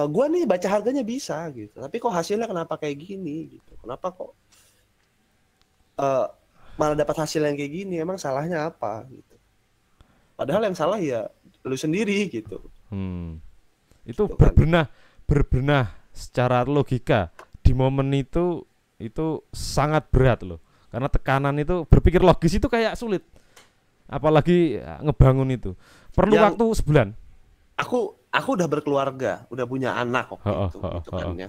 uh, e, gue nih baca harganya bisa gitu tapi kok hasilnya kenapa kayak gini gitu kenapa kok uh, malah dapat hasil yang kayak gini emang salahnya apa gitu padahal yang salah ya lu sendiri gitu hmm. itu gitu berbenah kan. berbenah secara logika di momen itu itu sangat berat loh karena tekanan itu berpikir logis itu kayak sulit apalagi eh, ngebangun itu perlu yang waktu sebulan aku aku udah berkeluarga udah punya anak waktu oh, itu oh, gitu oh, kan oh. ya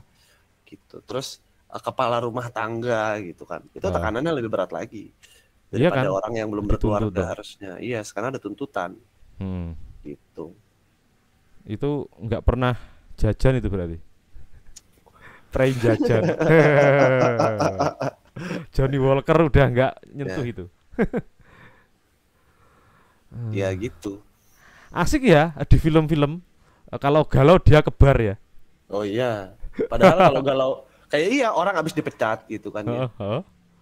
gitu terus eh, kepala rumah tangga gitu kan itu tekanannya oh. lebih berat lagi daripada iya kan? orang yang belum berkeluarga harusnya iya yes, karena ada tuntutan hmm. gitu itu nggak pernah jajan itu berarti Train jajan. Johnny Walker udah nggak nyentuh ya. itu. hmm. Ya gitu. Asik ya di film-film. Kalau galau dia kebar ya. Oh iya. Padahal kalau galau kayak iya orang habis dipecat gitu kan ya.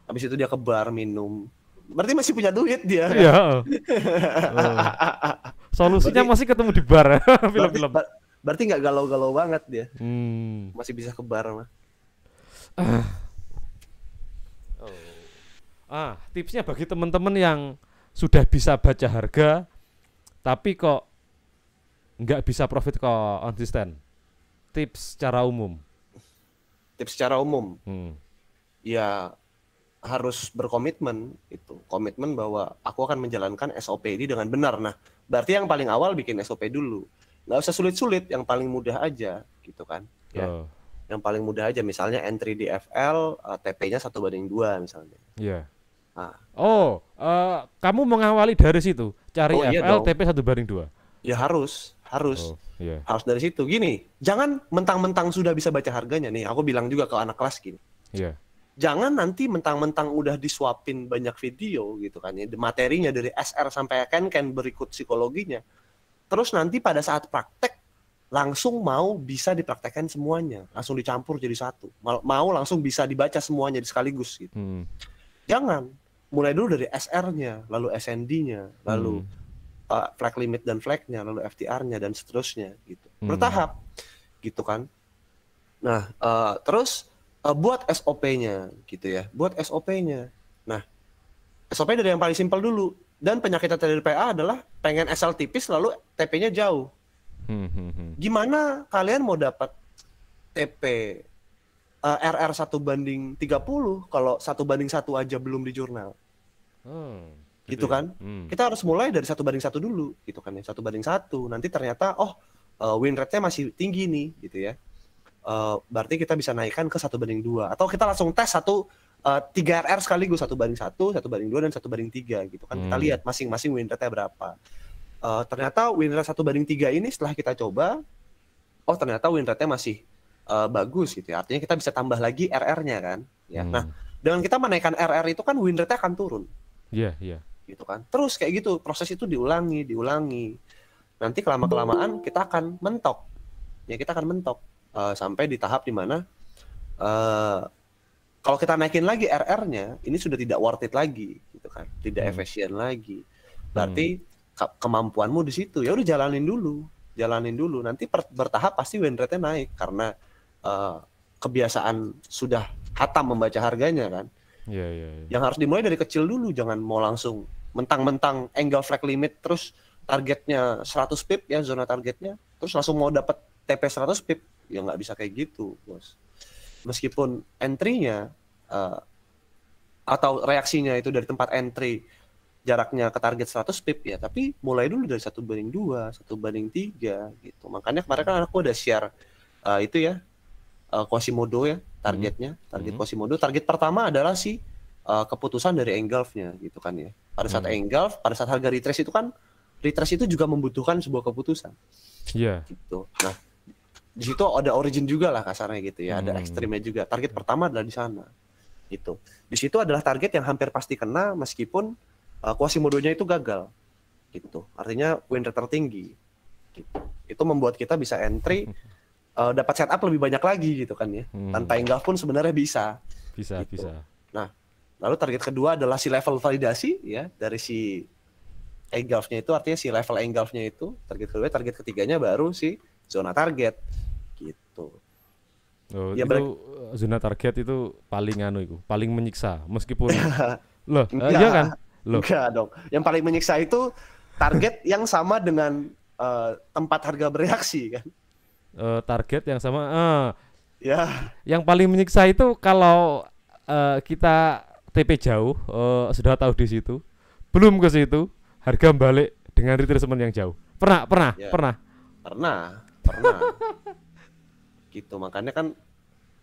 Habis itu dia kebar minum. Berarti masih punya duit dia. Iya. Kan? oh. Solusinya berarti, masih ketemu di bar film-film. Berarti, Berarti nggak galau-galau banget dia. Hmm. Masih bisa ke mah. Ah. Oh. ah, tipsnya bagi teman-teman yang sudah bisa baca harga tapi kok nggak bisa profit kok konsisten. Tips secara umum. Tips secara umum. Hmm. Ya harus berkomitmen itu komitmen bahwa aku akan menjalankan SOP ini dengan benar nah berarti yang paling awal bikin SOP dulu nggak usah sulit-sulit yang paling mudah aja gitu kan ya oh. yang paling mudah aja misalnya entry di FL uh, eh, TP-nya satu banding dua misalnya Iya. Yeah. Nah. oh uh, kamu mengawali dari situ cari oh, FL iya TP satu banding dua ya harus harus oh, yeah. harus dari situ gini jangan mentang-mentang sudah bisa baca harganya nih aku bilang juga ke anak kelas gini yeah. jangan nanti mentang-mentang udah disuapin banyak video gitu kan ya materinya dari SR sampai Ken Ken berikut psikologinya terus nanti pada saat praktek langsung mau bisa dipraktekkan semuanya, langsung dicampur jadi satu, mau, langsung bisa dibaca semuanya sekaligus gitu. Hmm. Jangan, mulai dulu dari SR-nya, lalu SND-nya, lalu hmm. uh, flag limit dan flag-nya lalu FTR-nya dan seterusnya gitu. Hmm. Bertahap, gitu kan. Nah, uh, terus uh, buat SOP-nya gitu ya, buat SOP-nya. Nah, SOP dari yang paling simpel dulu, dan penyakit PA adalah pengen SL tipis lalu TP-nya jauh. Hmm, hmm, hmm. Gimana kalian mau dapat TP uh, eh, RR 1 banding 30 kalau satu banding satu aja belum di jurnal. Hmm, gitu, gitu ya? kan? Hmm. Kita harus mulai dari satu banding satu dulu, gitu kan ya. Satu banding satu. Nanti ternyata oh uh, win rate-nya masih tinggi nih, gitu ya. Uh, berarti kita bisa naikkan ke satu banding dua atau kita langsung tes satu Eh, tiga uh, RR sekaligus satu banding satu, satu banding dua dan satu banding tiga gitu kan. Hmm. Kita lihat masing-masing win rate-nya berapa. Uh, ternyata win rate satu banding tiga ini setelah kita coba, oh ternyata win rate-nya masih uh, bagus gitu ya. Artinya kita bisa tambah lagi RR-nya kan. Ya. Hmm. Nah, dengan kita menaikkan RR itu kan win rate-nya akan turun. Iya, yeah, iya. Yeah. Gitu kan. Terus kayak gitu, proses itu diulangi, diulangi. Nanti kelama-kelamaan kita akan mentok. Ya, kita akan mentok uh, sampai di tahap dimana uh, kalau kita naikin lagi RR-nya, ini sudah tidak worth it lagi, gitu kan? Tidak hmm. efisien lagi. Berarti hmm. kemampuanmu di situ. Ya udah jalanin dulu, jalanin dulu. Nanti bertahap pasti win rate-nya naik karena uh, kebiasaan sudah hatam membaca harganya kan. Yeah, yeah, yeah. Yang harus dimulai dari kecil dulu, jangan mau langsung mentang-mentang angle flag limit terus targetnya 100 pip ya zona targetnya, terus langsung mau dapat TP 100 pip, ya nggak bisa kayak gitu, bos meskipun entry-nya uh, atau reaksinya itu dari tempat entry jaraknya ke target 100 pip ya tapi mulai dulu dari satu banding dua satu banding tiga gitu makanya kemarin kan aku udah share uh, itu ya uh, Quasimodo ya targetnya hmm. target mm -hmm. Quasimodo target pertama adalah si uh, keputusan dari engulfnya gitu kan ya pada saat hmm. engulf pada saat harga retrace itu kan retrace itu juga membutuhkan sebuah keputusan iya gitu nah di situ ada origin juga lah kasarnya gitu ya, hmm. ada ekstrimnya juga. Target pertama adalah di sana. Itu. Di situ adalah target yang hampir pasti kena meskipun uh, eh, kuasi modulnya itu gagal. Gitu. Artinya win rate tertinggi. Gitu. Itu membuat kita bisa entry uh, dapat setup lebih banyak lagi gitu kan ya. Hmm. Tanpa enggak pun sebenarnya bisa. Bisa, gitu. bisa. Nah, lalu target kedua adalah si level validasi ya dari si engulf-nya itu artinya si level engulf-nya itu target kedua, target ketiganya baru si zona target gitu. Oh, ya, itu zona target itu paling anu itu, paling menyiksa meskipun loh, eh, enggak, iya kan? Loh. Enggak dong. Yang paling menyiksa itu target yang sama dengan uh, tempat harga bereaksi kan. Uh, target yang sama uh, ya. Yang paling menyiksa itu kalau uh, kita TP jauh, uh, sudah tahu di situ, belum ke situ, harga balik dengan retracement yang jauh. Pernah, pernah, ya. pernah. Pernah, pernah. gitu makanya kan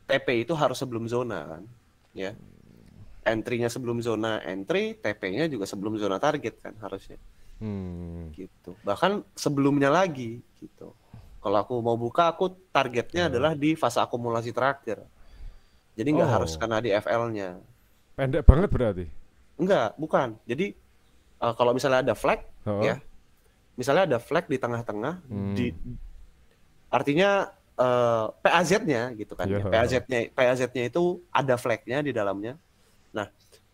TP itu harus sebelum zona kan ya entry-nya sebelum zona entry TP-nya juga sebelum zona target kan harusnya hmm. gitu bahkan sebelumnya lagi gitu kalau aku mau buka aku targetnya hmm. adalah di fase akumulasi terakhir jadi nggak oh. harus karena di FL-nya pendek banget berarti enggak bukan jadi uh, kalau misalnya ada flag oh. ya misalnya ada flag di tengah-tengah hmm. di artinya Eh, PAZ-nya gitu kan. Yeah. Iya. PAZ-nya PAZ-nya itu ada flagnya di dalamnya. Nah,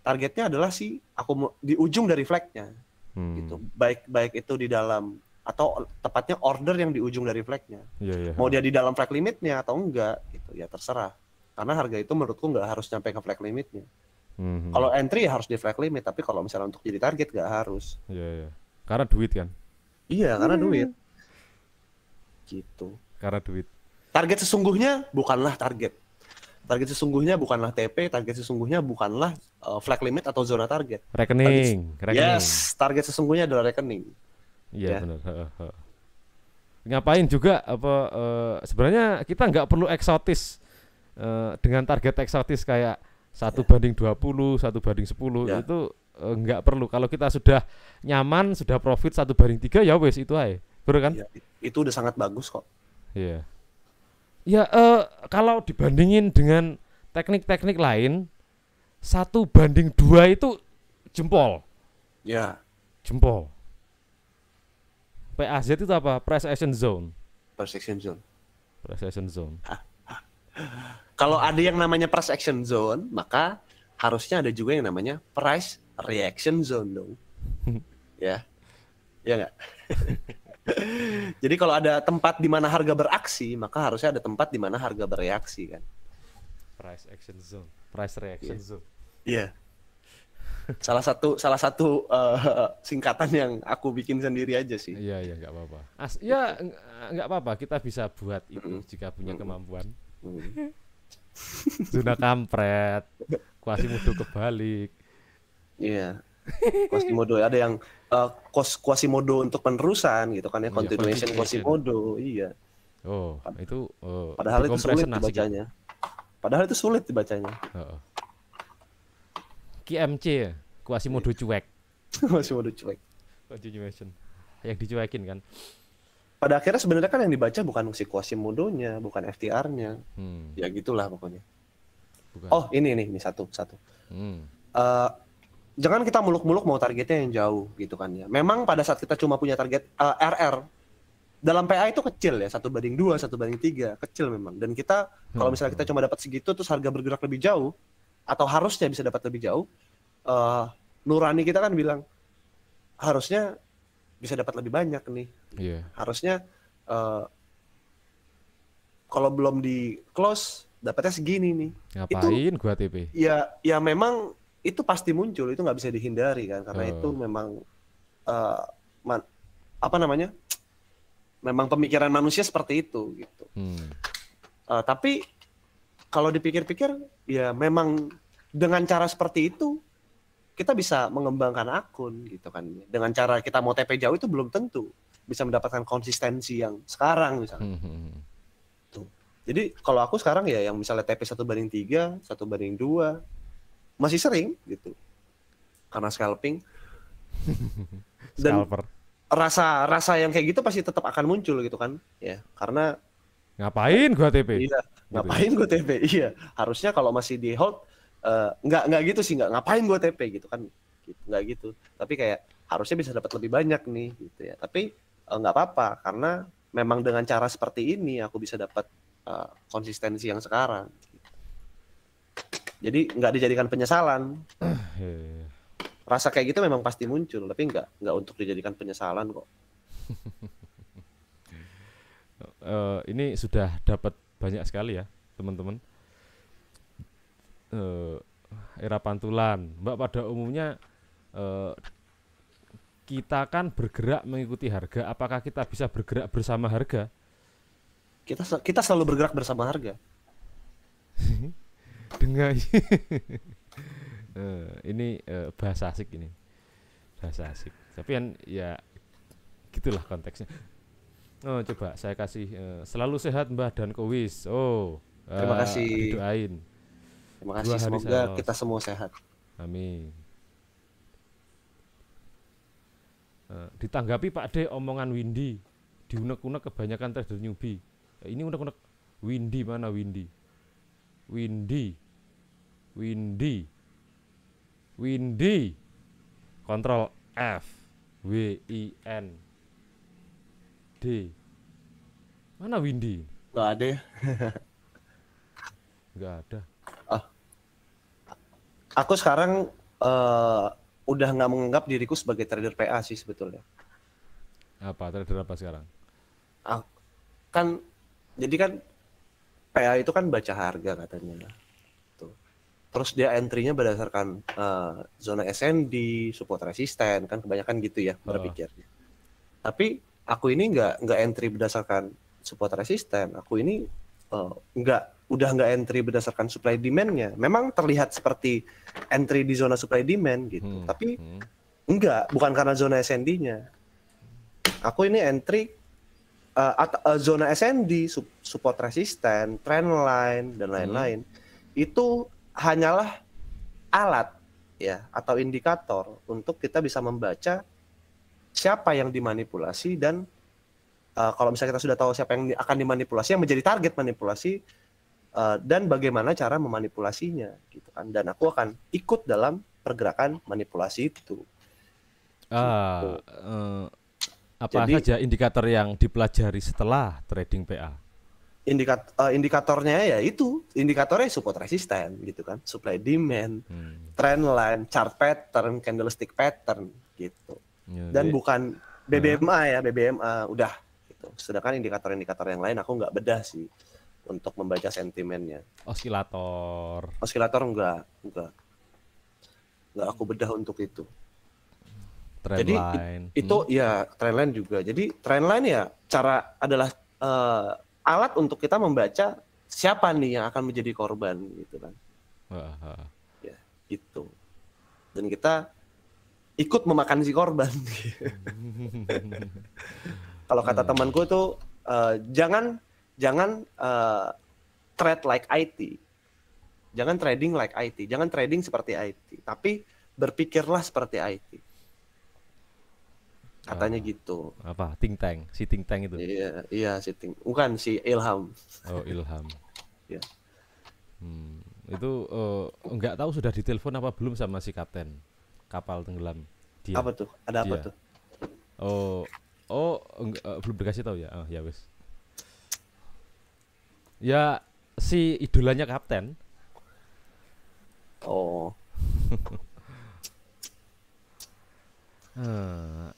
targetnya adalah sih aku di ujung dari flagnya. Hmm. Gitu. Baik baik itu di dalam atau tepatnya order yang di ujung dari flagnya. Yeah, yeah. Mau dia di dalam flag limitnya atau enggak gitu ya terserah. Karena harga itu menurutku nggak harus nyampe ke flag limitnya. Mm -hmm. Kalau entry ya harus di flag limit, tapi kalau misalnya untuk jadi target nggak harus. Iya, yeah, Yeah. Karena duit kan? Iya, karena hmm. duit. Gitu. Karena duit. Target sesungguhnya bukanlah target. Target sesungguhnya bukanlah TP, target sesungguhnya bukanlah uh, flag limit atau zona target. Rekening, target, rekening. Yes, target sesungguhnya adalah rekening. Iya, yeah. benar. Ngapain juga apa uh, sebenarnya kita nggak perlu eksotis uh, dengan target eksotis kayak satu yeah. banding 20, satu banding 10 yeah. itu uh, nggak perlu. Kalau kita sudah nyaman, sudah profit satu banding tiga ya wes itu aja. Bener kan? Yeah, itu udah sangat bagus kok. Iya. Yeah. Ya uh, kalau dibandingin dengan teknik-teknik lain, satu banding dua itu jempol. Ya. Jempol. PAZ itu apa? Press action zone. Press action zone. Press action zone. kalau ada yang namanya press action zone, maka harusnya ada juga yang namanya price reaction zone dong. ya. Ya enggak? Jadi kalau ada tempat di mana harga beraksi, maka harusnya ada tempat di mana harga bereaksi kan. Price action zone, price reaction yeah. zone. Iya. Yeah. salah satu salah satu uh, singkatan yang aku bikin sendiri aja sih. Iya iya nggak apa-apa. As ya enggak apa-apa kita bisa buat itu jika punya kemampuan. Zona kampret, kuasi mutu kebalik. Iya, Quasimodo ada yang uh, Quasimodo untuk penerusan gitu kan ya iya, continuation Quasimodo iya oh itu uh, padahal itu sulit dibacanya padahal itu sulit dibacanya oh. KMC ya, Quasimodo iya. cuek Quasimodo cuek continuation yang dicuekin kan pada akhirnya sebenarnya kan yang dibaca bukan si Quasimodonya bukan FTR-nya hmm. ya gitulah pokoknya bukan. oh ini nih ini satu satu hmm. uh, jangan kita muluk-muluk mau targetnya yang jauh gitu kan ya. Memang pada saat kita cuma punya target uh, eh, RR dalam PA itu kecil ya satu banding dua satu banding tiga kecil memang dan kita kalau misalnya kita hmm. cuma dapat segitu terus harga bergerak lebih jauh atau harusnya bisa dapat lebih jauh uh, nurani kita kan bilang harusnya bisa dapat lebih banyak nih yeah. harusnya uh, kalau belum di close dapatnya segini nih ngapain itu, gua TP ya ya memang itu pasti muncul itu nggak bisa dihindari kan karena hmm. itu memang uh, man, apa namanya memang pemikiran manusia seperti itu gitu hmm. uh, tapi kalau dipikir-pikir ya memang dengan cara seperti itu kita bisa mengembangkan akun gitu kan dengan cara kita mau TP jauh itu belum tentu bisa mendapatkan konsistensi yang sekarang misalnya hmm. hmm, hmm. jadi kalau aku sekarang ya yang misalnya TP satu banding tiga satu banding dua masih sering gitu karena scalping dan Scalper. rasa rasa yang kayak gitu pasti tetap akan muncul gitu kan ya karena ngapain gua TP iya gitu ya. ngapain gua TP iya harusnya kalau masih di hold uh, nggak nggak gitu sih nggak ngapain gua TP gitu kan gitu, nggak gitu tapi kayak harusnya bisa dapat lebih banyak nih gitu ya tapi uh, nggak apa-apa karena memang dengan cara seperti ini aku bisa dapat uh, konsistensi yang sekarang jadi nggak dijadikan penyesalan iya, iya. rasa kayak gitu memang pasti muncul tapi nggak nggak untuk dijadikan penyesalan kok uh, ini sudah dapat banyak sekali ya teman-teman uh, era pantulan mbak pada umumnya uh, kita kan bergerak mengikuti harga apakah kita bisa bergerak bersama harga kita kita selalu bergerak bersama harga dengar uh, ini uh, bahasa asik ini bahasa asik tapi kan ya gitulah konteksnya oh coba saya kasih uh, selalu sehat mbah dan kowis oh uh, terima kasih didoain. terima kasih semoga kita semua sehat amin uh, ditanggapi Pak de omongan Windy diunek-unek kebanyakan trader newbie uh, ini unek-unek Windy mana Windy Windy windy windy kontrol F W I N D mana windy Gak ada ya. gak ada ah. aku sekarang uh, udah nggak menganggap diriku sebagai trader PA sih sebetulnya apa trader apa sekarang ah, kan jadi kan PA itu kan baca harga katanya terus dia entry-nya berdasarkan uh, zona SND, support resisten kan kebanyakan gitu ya berpikirnya. Uh. Tapi aku ini nggak nggak entry berdasarkan support resisten, aku ini uh, udah nggak entry berdasarkan supply demand-nya. Memang terlihat seperti entry di zona supply demand gitu, hmm. tapi hmm. enggak bukan karena zona SND-nya. Aku ini entry uh, at, uh, zona SND, support resisten, trend line dan hmm. lain-lain. Hmm. Itu hanyalah alat ya atau indikator untuk kita bisa membaca siapa yang dimanipulasi dan uh, kalau misalnya kita sudah tahu siapa yang akan dimanipulasi yang menjadi target manipulasi uh, dan bagaimana cara memanipulasinya gitu kan dan aku akan ikut dalam pergerakan manipulasi itu. Ah, uh, apa Jadi, saja indikator yang dipelajari setelah trading PA? indikat uh, eh, indikatornya ya itu indikatornya support resisten gitu kan supply demand hmm. trend line chart pattern candlestick pattern gitu iya, iya. ya, dan bukan BBMA ya BBMA udah gitu sedangkan indikator-indikator yang lain aku nggak bedah sih untuk membaca sentimennya osilator osilator enggak enggak nggak aku bedah untuk itu trend jadi line. itu hmm. ya trendline juga jadi trendline ya cara adalah uh, alat untuk kita membaca siapa nih yang akan menjadi korban gitu kan. Uh-huh. Ya, gitu. Dan kita ikut memakan si korban. Kalau kata hmm. temanku itu uh, eh, jangan jangan uh, eh, trade like IT. Jangan trading like IT, jangan trading seperti IT, tapi berpikirlah seperti IT. Katanya oh. gitu. Apa? Think Tank, si Think Tank itu. Iya, iya si Think. Bukan si Ilham. Oh, Ilham. Iya. hmm, itu uh, nggak tahu sudah ditelepon apa belum sama si kapten kapal tenggelam. Dia. Apa tuh? Ada apa tuh? Oh, oh enggak, uh, eh, belum dikasih tahu ya. Oh, ya wes. Ya si idolanya kapten. Oh. Eh,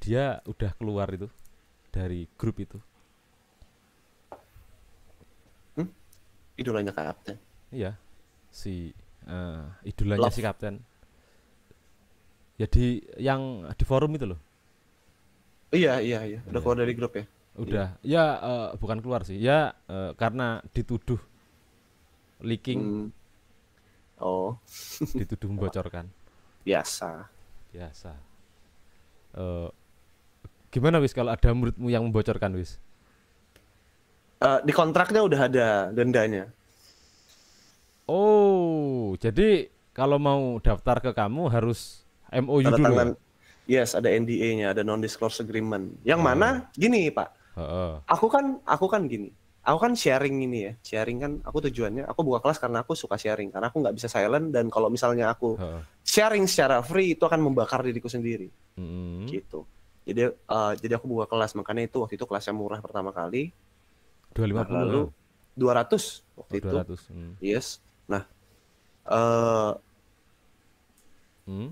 dia udah keluar itu dari grup itu. Hmm? Idolanya kapten. Iya, si uh, idolanya Love. si kapten. Jadi ya, yang di forum itu loh. Iya iya iya, udah iya. keluar dari grup ya. Udah, iya. ya uh, bukan keluar sih, ya uh, karena dituduh leaking. Hmm. Oh. dituduh membocorkan. Biasa. Biasa uh, gimana wis kalau ada muridmu yang membocorkan wis uh, di kontraknya udah ada dendanya oh jadi kalau mau daftar ke kamu harus MOU dulu ya? tangan, yes ada NDA-nya ada non disclosure agreement yang oh. mana gini pak -uh. aku kan aku kan gini aku kan sharing ini ya sharing kan aku tujuannya aku buka kelas karena aku suka sharing karena aku nggak bisa silent dan kalau misalnya aku sharing secara free itu akan membakar diriku sendiri hmm. gitu jadi uh, jadi aku buka kelas makanya itu waktu itu kelasnya murah pertama kali 250 nah, lalu 200 ya? waktu oh, 200. itu hmm. yes nah uh, hmm?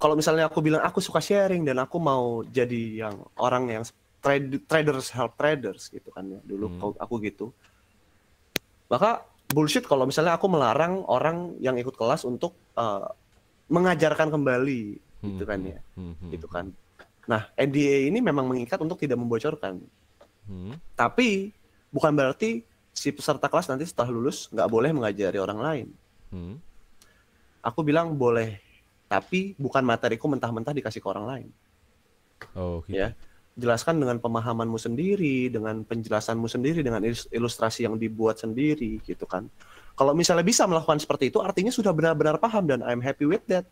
kalau misalnya aku bilang aku suka sharing dan aku mau jadi yang orang yang trade, traders help traders gitu kan ya dulu hmm. aku gitu maka bullshit kalau misalnya aku melarang orang yang ikut kelas untuk uh, mengajarkan kembali gitu hmm, kan hmm, ya hmm. hmm gitu kan nah NDA ini memang mengikat untuk tidak membocorkan hmm. tapi bukan berarti si peserta kelas nanti setelah lulus nggak boleh mengajari orang lain hmm. aku bilang boleh tapi bukan materiku mentah-mentah dikasih ke orang lain oh okay. Gitu. ya jelaskan dengan pemahamanmu sendiri dengan penjelasanmu sendiri dengan ilustrasi yang dibuat sendiri gitu kan kalau misalnya bisa melakukan seperti itu artinya sudah benar-benar paham dan I'm happy with that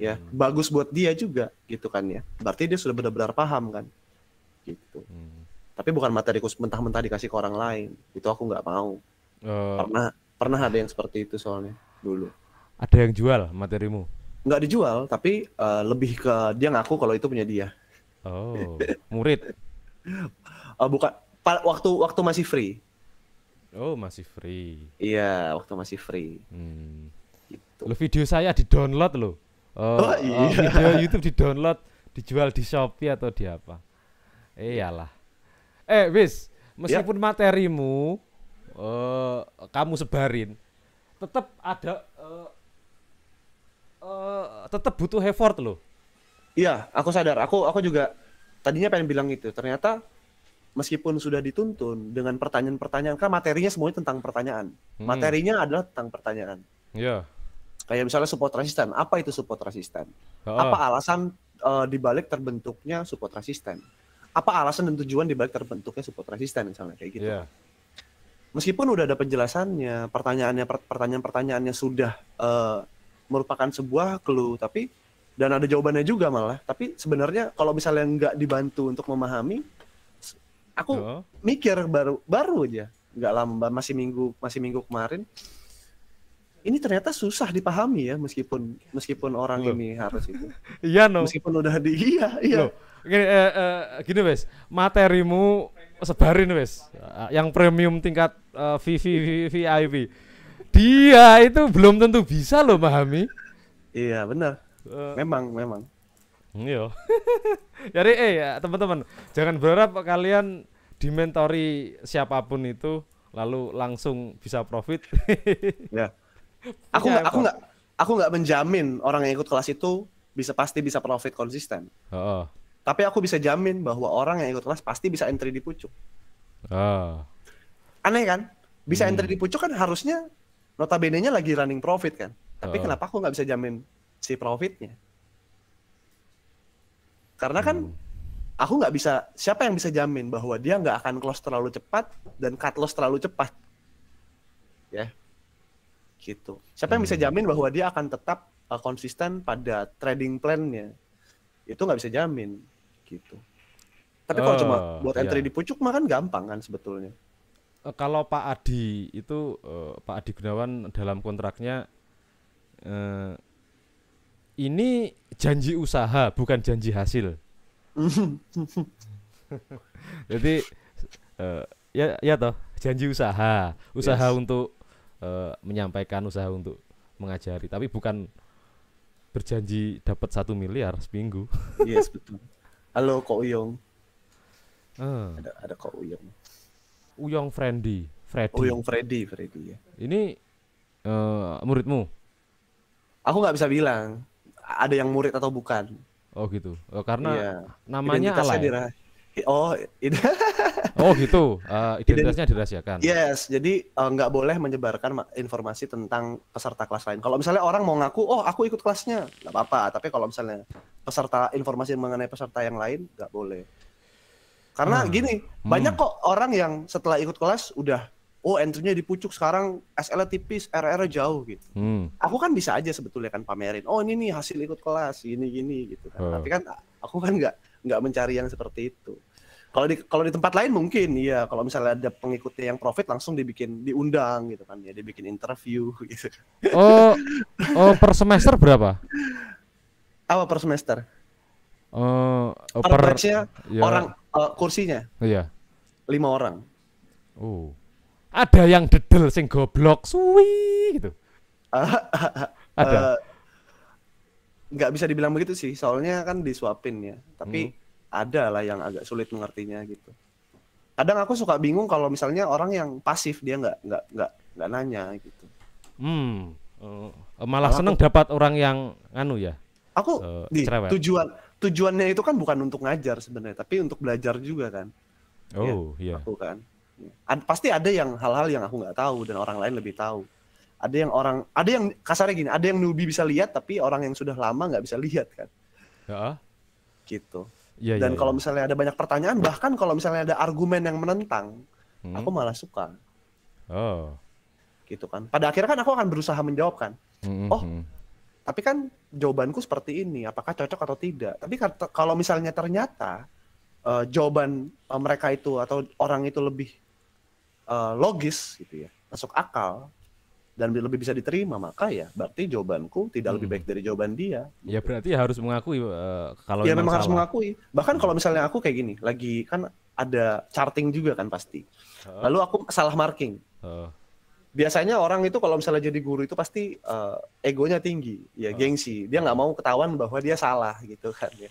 ya hmm. bagus buat dia juga gitu kan ya berarti dia sudah benar-benar paham kan gitu hmm. tapi bukan materiku mentah-mentah dikasih ke orang lain itu aku nggak mau uh, pernah pernah ada yang seperti itu soalnya dulu ada yang jual materimu nggak dijual tapi uh, lebih ke dia ngaku kalau itu punya dia oh murid uh, bukan waktu waktu masih free Oh masih free. Iya waktu masih free. Hmm. Gitu. Lo video saya di download lo Oh, oh, oh iya. video YouTube di download dijual di Shopee atau di apa iyalah eh wis meskipun iya. materimu uh, kamu sebarin tetap ada uh, eh, uh, eh, tetap butuh effort loh iya aku sadar aku aku juga tadinya pengen bilang itu ternyata meskipun sudah dituntun dengan pertanyaan-pertanyaan kan materinya semuanya tentang pertanyaan. Hmm. Materinya adalah tentang pertanyaan. Iya. Yeah. Kayak misalnya support resisten. Apa itu support resisten? Oh. Apa alasan uh, dibalik terbentuknya support resisten? Apa alasan dan tujuan dibalik terbentuknya support resisten misalnya kayak gitu? Yeah. Meskipun udah ada penjelasannya, pertanyaannya pertanyaan-pertanyaannya sudah uh, merupakan sebuah clue, tapi dan ada jawabannya juga malah. Tapi sebenarnya kalau misalnya nggak dibantu untuk memahami, aku oh. mikir baru baru aja nggak lama masih minggu masih minggu kemarin ini ternyata susah dipahami ya meskipun meskipun orang Loh. ini harus itu. Iya no. Meskipun udah di iya iya. Gini, uh, uh, gini wes, materimu sebarin wes, yang premium tingkat eh, VV, VIP. Dia itu belum tentu bisa loh memahami. Iya benar. Uh, memang memang. Iya. Jadi eh ya teman-teman, jangan berharap kalian dimentori siapapun itu lalu langsung bisa profit. ya aku iya, nggak aku nggak aku nggak menjamin orang yang ikut kelas itu bisa pasti bisa profit konsisten. -uh. Tapi aku bisa jamin bahwa orang yang ikut kelas pasti bisa entry di pucuk. uh. Aneh kan? Bisa hmm. entry di pucuk kan harusnya notabene-nya lagi running profit kan. Tapi uh. kenapa aku nggak bisa jamin si profitnya? Karena kan hmm. aku nggak bisa. Siapa yang bisa jamin bahwa dia nggak akan close terlalu cepat dan cut loss terlalu cepat? Ya. Yeah gitu. Siapa yang bisa hmm. jamin bahwa dia akan tetap uh, konsisten pada trading plan-nya? Itu nggak bisa jamin gitu. Tapi kalau oh, cuma buat iya. entry iya. di pucuk mah kan gampang kan sebetulnya. Eh, kalau Pak Adi itu uh, Pak Adi Gunawan dalam kontraknya uh, ini janji usaha bukan janji hasil. Jadi uh, ya ya toh janji usaha, usaha yes. untuk Eh, menyampaikan usaha untuk mengajari tapi bukan berjanji dapat satu miliar seminggu yes betul halo kok Uyong uh. ada ada kok Uyong Uyong Freddy Freddy Uyong Freddy Freddy ya ini uh, muridmu aku nggak bisa bilang ada yang murid atau bukan oh gitu oh, karena iya. namanya alay dirah Oh, oh gitu. Uh, identitasnya dirahasiakan. Yes, jadi uh, nggak boleh menyebarkan informasi tentang peserta kelas lain. Kalau misalnya orang mau ngaku, oh aku ikut kelasnya, nggak apa-apa. Tapi kalau misalnya peserta informasi mengenai peserta yang lain, nggak boleh. Karena hmm. gini, hmm. banyak kok orang yang setelah ikut kelas udah, oh entry-nya dipucuk sekarang SL tipis, RR jauh gitu. Hmm. Aku kan bisa aja sebetulnya kan pamerin, oh ini nih hasil ikut kelas, gini gini gitu. Kan. Hmm. Tapi kan aku kan nggak nggak mencari yang seperti itu kalau di kalau di tempat lain mungkin iya kalau misalnya ada pengikutnya yang profit langsung dibikin diundang gitu kan ya dibikin interview gitu oh oh per semester berapa apa per semester oh, oh per, per ya. orang uh, kursinya iya lima orang oh ada yang dedel sing goblok suwi gitu eh, ada uh, nggak bisa dibilang begitu sih soalnya kan disuapin ya tapi hmm. ada lah yang agak sulit mengertinya gitu kadang aku suka bingung kalau misalnya orang yang pasif dia nggak nggak nggak nggak nanya gitu hmm uh, malah, Karena seneng aku, dapat orang yang anu ya aku uh, di, tujuan tujuannya itu kan bukan untuk ngajar sebenarnya tapi untuk belajar juga kan oh ya, iya aku kan pasti ada yang hal-hal yang aku nggak tahu dan orang lain lebih tahu ada yang orang ada yang kasarnya gini ada yang newbie bisa lihat tapi orang yang sudah lama nggak bisa lihat kan ya. gitu ya, dan ya, kalau ya. misalnya ada banyak pertanyaan bahkan kalau misalnya ada argumen yang menentang hmm. aku malah suka oh gitu kan pada akhirnya kan aku akan berusaha menjawab kan hmm. oh hmm. tapi kan jawabanku seperti ini apakah cocok atau tidak tapi kalau misalnya ternyata uh, jawaban eh, mereka itu atau orang itu lebih uh, logis gitu ya masuk akal dan lebih bisa diterima maka ya berarti jawabanku tidak hmm. lebih baik dari jawaban dia gitu. ya berarti harus mengakui uh, kalau ya memang salah. harus mengakui bahkan kalau misalnya aku kayak gini lagi kan ada charting juga kan pasti oh. lalu aku salah marking uh. biasanya orang itu kalau misalnya jadi guru itu pasti uh, egonya tinggi ya oh. gengsi dia nggak mau ketahuan bahwa dia salah gitu kan ya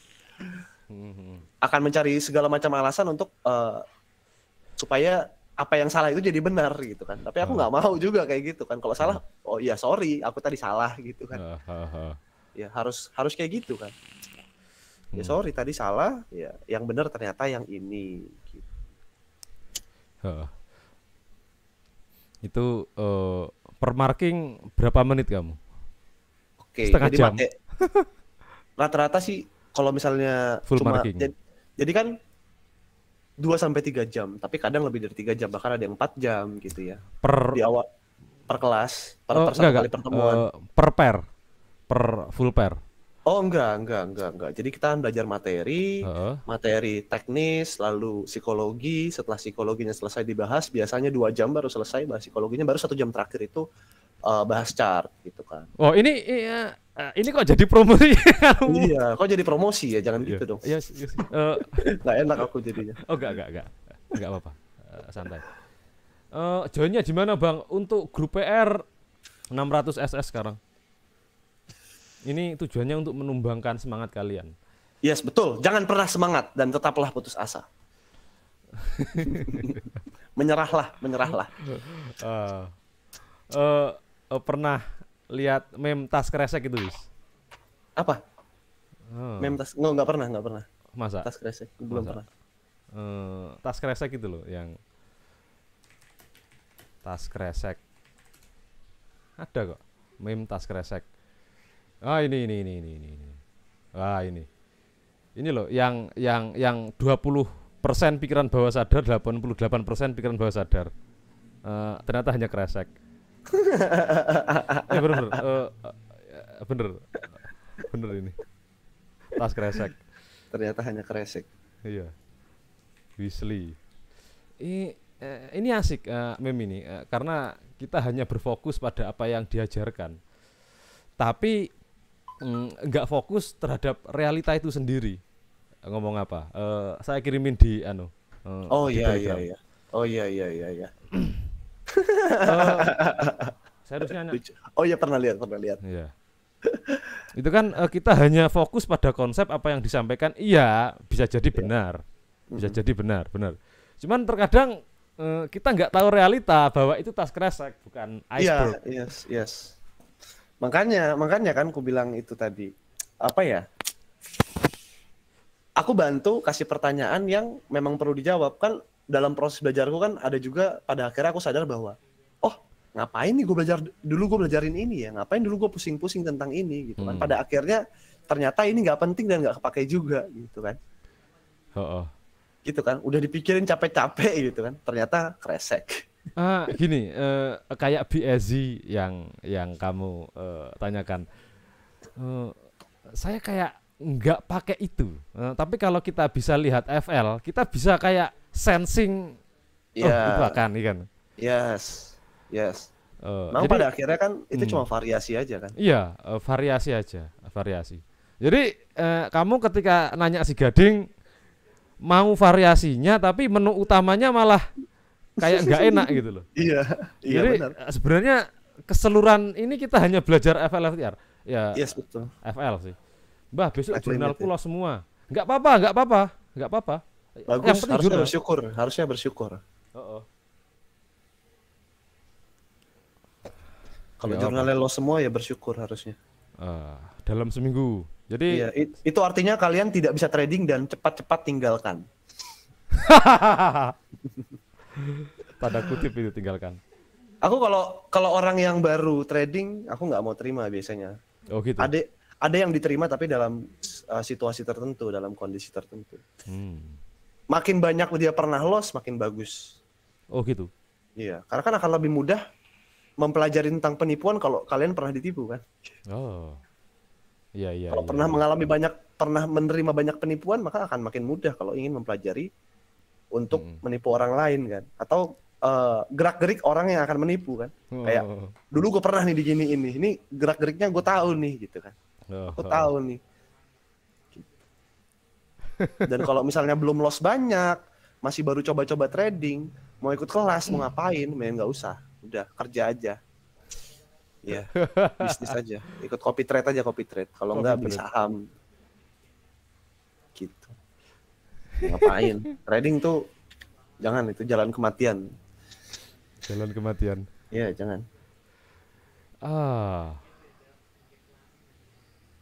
hmm, hmm. akan mencari segala macam alasan untuk uh, supaya apa yang salah itu jadi benar gitu kan tapi aku ah. nggak uh. mau juga kayak gitu kan kalau salah ah. oh iya sorry aku tadi salah gitu kan uh. ya harus harus kayak gitu kan ya hmm. sorry tadi salah ya yang benar ternyata yang ini gitu. itu uh, per marking berapa menit kamu oke okay, setengah jadi jam rata-rata sih kalau misalnya full cuma marking. Jadi, jadi kan dua sampai tiga jam, tapi kadang lebih dari tiga jam, bahkan ada yang empat jam gitu ya. Per di awal per kelas, per, oh, per enggak, kali pertemuan. Uh, per pair. Per full pair. Oh, enggak, enggak, enggak, enggak. Jadi kita belajar materi, uh materi teknis, lalu psikologi. Setelah psikologinya selesai dibahas, biasanya dua jam baru selesai bahas psikologinya, baru satu jam terakhir itu uh, bahas chart gitu kan. Oh, ini iya Eh, ini kok jadi promosi? iya, kok jadi promosi ya? Jangan iya. gitu dong. Iya, iya, iya. Eh, enak aku jadinya. Oh, enggak, enggak, enggak. Enggak apa-apa. Uh, santai. Uh, joinnya di mana, Bang? Untuk grup PR 600 SS sekarang. Ini tujuannya untuk menumbangkan semangat kalian. Yes, betul. Jangan pernah semangat dan tetaplah putus asa. menyerahlah, menyerahlah. Uh, uh, uh, pernah lihat meme tas kresek itu, Wis? Apa? Hmm. Meme tas nggak no, enggak pernah, enggak pernah. Masa? Tas kresek belum Masa? pernah. Uh, tas kresek itu loh yang tas kresek. Ada kok meme tas kresek. Ah ini ini ini ini ini. Ah ini. Ini loh yang yang yang 20 persen pikiran bawah sadar, 88 persen pikiran bawah sadar. Uh, ternyata hanya kresek. ya bener bener uh, bener bener ini tas kresek ternyata hanya kresek iya Weasley ini eh, ini asik uh, eh, meme ini uh, karena kita hanya berfokus pada apa yang diajarkan tapi mm, nggak mm, fokus terhadap realita itu sendiri ngomong apa uh, saya kirimin di anu uh, oh, oh iya iya iya oh iya iya iya, iya. seharusnya Oh ya pernah lihat, pernah lihat. Iya. itu kan uh, kita hanya fokus pada konsep apa yang disampaikan. Iya, bisa jadi iya. benar. Bisa mm -hmm. jadi benar, benar. Cuman terkadang uh, kita nggak tahu realita bahwa itu tas kresek bukan iya, iceberg. Iya, yes, yes. Makanya, makanya kan ku bilang itu tadi. Apa ya? Aku bantu kasih pertanyaan yang memang perlu dijawab. Kan dalam proses belajarku kan ada juga pada akhirnya aku sadar bahwa oh ngapain nih gue belajar dulu gue belajarin ini ya ngapain dulu gue pusing-pusing tentang ini gitu kan hmm. pada akhirnya ternyata ini nggak penting dan nggak kepake juga gitu kan oh, oh. gitu kan udah dipikirin capek-capek gitu kan ternyata kresek ah gini uh, kayak BSI yang yang kamu uh, tanyakan uh, saya kayak nggak pakai itu. uh, tapi kalau kita bisa lihat FL, kita bisa kayak sensing yeah. oh iya. itu ikan iya kan? yes yes uh, jadi, pada akhirnya kan itu hmm. cuma variasi aja kan iya uh, variasi aja variasi jadi uh, kamu ketika nanya si gading mau variasinya tapi menu utamanya malah kayak nggak enak gitu loh iya iya jadi benar. sebenarnya keseluruhan ini kita hanya belajar FLFTR ya yes, betul. FL sih Mbah besok jurnalku ya. semua nggak apa-apa nggak apa-apa nggak apa-apa Bagus, yang harusnya bersyukur, harusnya bersyukur. Oh, oh. Kalau ya, jurnalnya lo semua ya bersyukur harusnya. Uh, dalam seminggu. Jadi ya, it, itu artinya kalian tidak bisa trading dan cepat-cepat tinggalkan. Pada kutip itu tinggalkan. Aku kalau kalau orang yang baru trading, aku nggak mau terima biasanya. Oh gitu. Ada ada yang diterima tapi dalam uh, situasi tertentu, dalam kondisi tertentu. Hmm makin banyak dia pernah loss makin bagus. Oh gitu. Iya, karena kan akan lebih mudah mempelajari tentang penipuan kalau kalian pernah ditipu kan. Oh. Iya iya. Kalau iya, pernah iya. mengalami banyak pernah menerima banyak penipuan maka akan makin mudah kalau ingin mempelajari untuk hmm. menipu orang lain kan atau uh, gerak-gerik orang yang akan menipu kan. Oh. Kayak dulu gue pernah nih digini ini. Ini gerak-geriknya gue tahu nih gitu kan. Oh. gue tahu nih. Dan kalau misalnya belum loss banyak, masih baru coba-coba trading, mau ikut kelas, mau ngapain, main nggak usah. Udah, kerja aja. Ya, bisnis aja. Ikut copy trade aja copy trade. Kalau nggak beli saham. Gitu. Ngapain? trading tuh jangan itu jalan kematian. Jalan kematian. Iya, jangan. Ah.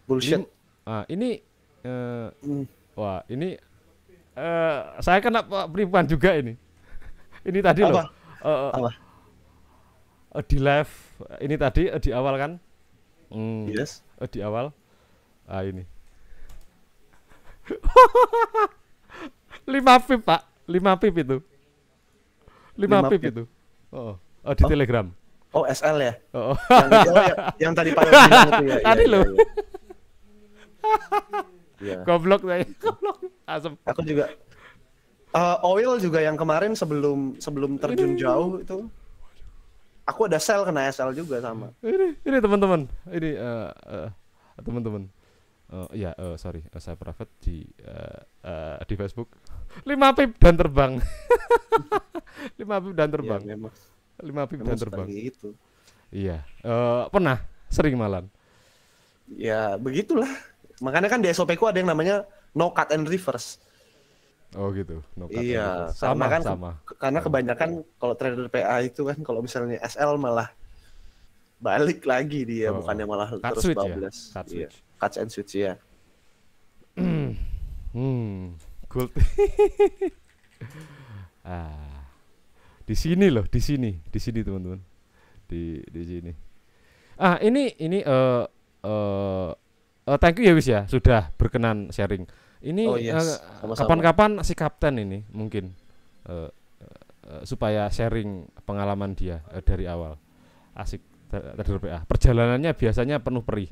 Bullshit. Ini, ah, ini uh, Wah, ini uh, saya kena peribuan juga ini. ini tadi Apa? loh. Eh, uh, eh, Apa? Uh, di live ini tadi uh, di awal kan? Hmm, yes. Uh, di awal. Ah ini. 5 pip pak, 5 pip itu. 5 pip, pip itu. Oh, oh di oh. Telegram. Oh SL ya? Oh. oh. Yang, yang, yang tadi Pak bilang itu ya. Tadi ya, loh. Ya, ya. Iya. goblok saya goblok asem aku juga uh, oil juga yang kemarin sebelum sebelum terjun jauh itu aku ada sel kena SL juga sama ini ini teman-teman ini uh, uh, teman-teman uh, ya uh, sorry uh, saya private di uh, uh, di Facebook lima pip dan terbang lima pip dan terbang ya, memang. lima pip dan terbang itu iya uh, pernah sering malam ya begitulah Makanya kan di SOP ku ada yang namanya no cut and reverse. Oh gitu. No cut iya, and sama kan sama. Karena kebanyakan kalau trader PA itu kan kalau misalnya SL malah balik lagi dia oh, bukannya oh. malah cut terus switch ya? bablas. Ya? Cut iya. Cut and switch ya. hmm, cool. ah. Di sini loh, di sini, di sini teman-teman. Di di sini. Ah, ini ini eh uh, uh, uh, thank you ya wis ya sudah berkenan sharing ini oh, yes. uh, kapan-kapan si kapten ini mungkin uh, uh, supaya sharing pengalaman dia uh, dari awal asik terdur PA perjalanannya biasanya penuh perih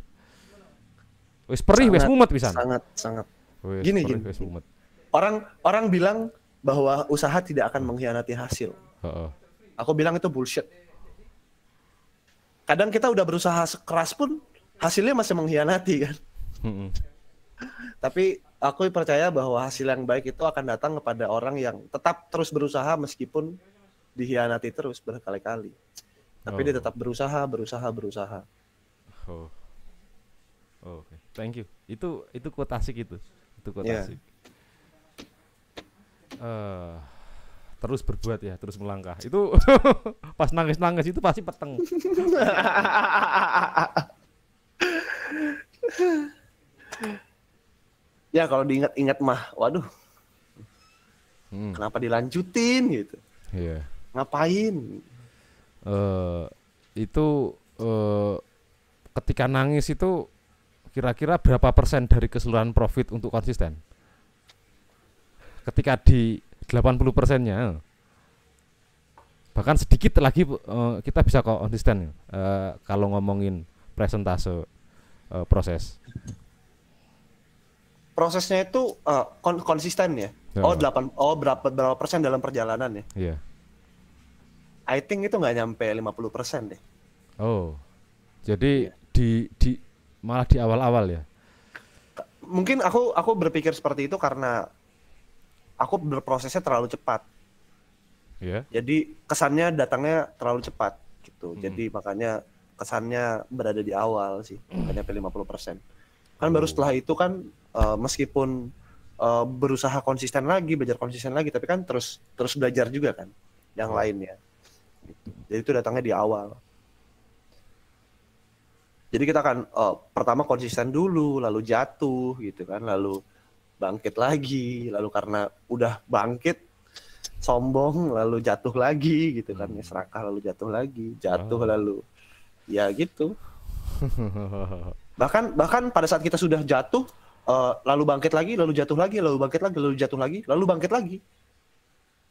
wis perih wis mumet bisa sangat sangat wis, gini perih, gini wis mumet. orang orang bilang bahwa usaha tidak akan mengkhianati hasil uh-uh. aku bilang itu bullshit kadang kita udah berusaha sekeras pun hasilnya masih mengkhianati kan. Hmm. Tapi aku percaya bahwa hasil yang baik itu akan datang kepada orang yang tetap terus berusaha meskipun dikhianati terus berkali-kali. Tapi oh. dia tetap berusaha, berusaha, berusaha. Oh. oh Oke, okay. thank you. Itu itu kuotasi gitu itu. Itu yeah. Iya. Uh, terus berbuat ya, terus melangkah. Itu pas nangis-nangis itu pasti peteng. ya kalau diingat-ingat mah, waduh, hmm. kenapa dilanjutin gitu? Yeah. Ngapain? Uh, itu uh, ketika nangis itu kira-kira berapa persen dari keseluruhan profit untuk konsisten? Ketika di 80 persennya bahkan sedikit lagi uh, kita bisa konsisten uh, kalau ngomongin presentase uh, proses? Prosesnya itu uh, kon konsisten ya? ya. Oh, delapan. oh berapa berapa persen dalam perjalanan ya? Yeah. I think itu nggak nyampe 50 persen deh. Oh. Jadi yeah. di di malah di awal-awal ya. Mungkin aku aku berpikir seperti itu karena aku berprosesnya terlalu cepat. Yeah. Jadi kesannya datangnya terlalu cepat gitu. Mm -hmm. Jadi makanya kesannya berada di awal sih hanya hmm. P50 persen kan baru setelah itu kan uh, meskipun uh, berusaha konsisten lagi belajar konsisten lagi tapi kan terus terus belajar juga kan yang hmm. lainnya jadi itu datangnya di awal jadi kita akan uh, pertama konsisten dulu lalu jatuh gitu kan lalu bangkit lagi lalu karena udah bangkit sombong lalu jatuh lagi gitu kan hmm. serakah lalu jatuh lagi jatuh oh. lalu ya gitu bahkan bahkan pada saat kita sudah jatuh uh, lalu bangkit lagi lalu jatuh lagi lalu bangkit lagi lalu jatuh lagi lalu bangkit lagi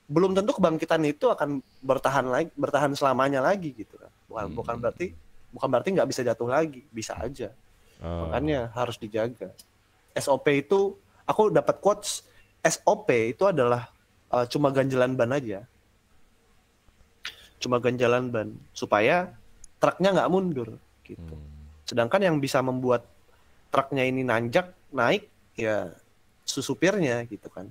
belum tentu kebangkitan itu akan bertahan lagi bertahan selamanya lagi gitu kan bukan hmm. bukan berarti bukan berarti nggak bisa jatuh lagi bisa aja oh. makanya harus dijaga SOP itu aku dapat quotes SOP itu adalah uh, cuma ganjalan ban aja cuma ganjalan ban supaya truknya nggak mundur gitu. Hmm. Sedangkan yang bisa membuat truknya ini nanjak naik ya susupirnya, gitu kan.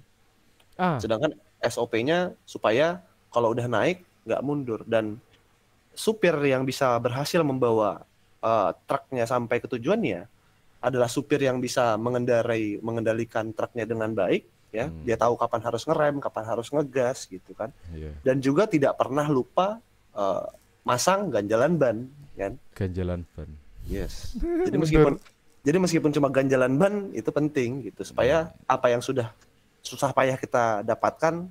Ah. Sedangkan SOP-nya supaya kalau udah naik nggak mundur dan supir yang bisa berhasil membawa uh, truknya sampai ke tujuannya adalah supir yang bisa mengendarai mengendalikan truknya dengan baik ya hmm. dia tahu kapan harus ngerem kapan harus ngegas gitu kan yeah. dan juga tidak pernah lupa uh, masang ganjalan ban kan ganjalan ban yes jadi meskipun jadi meskipun cuma ganjalan ban itu penting gitu supaya hmm. apa yang sudah susah payah kita dapatkan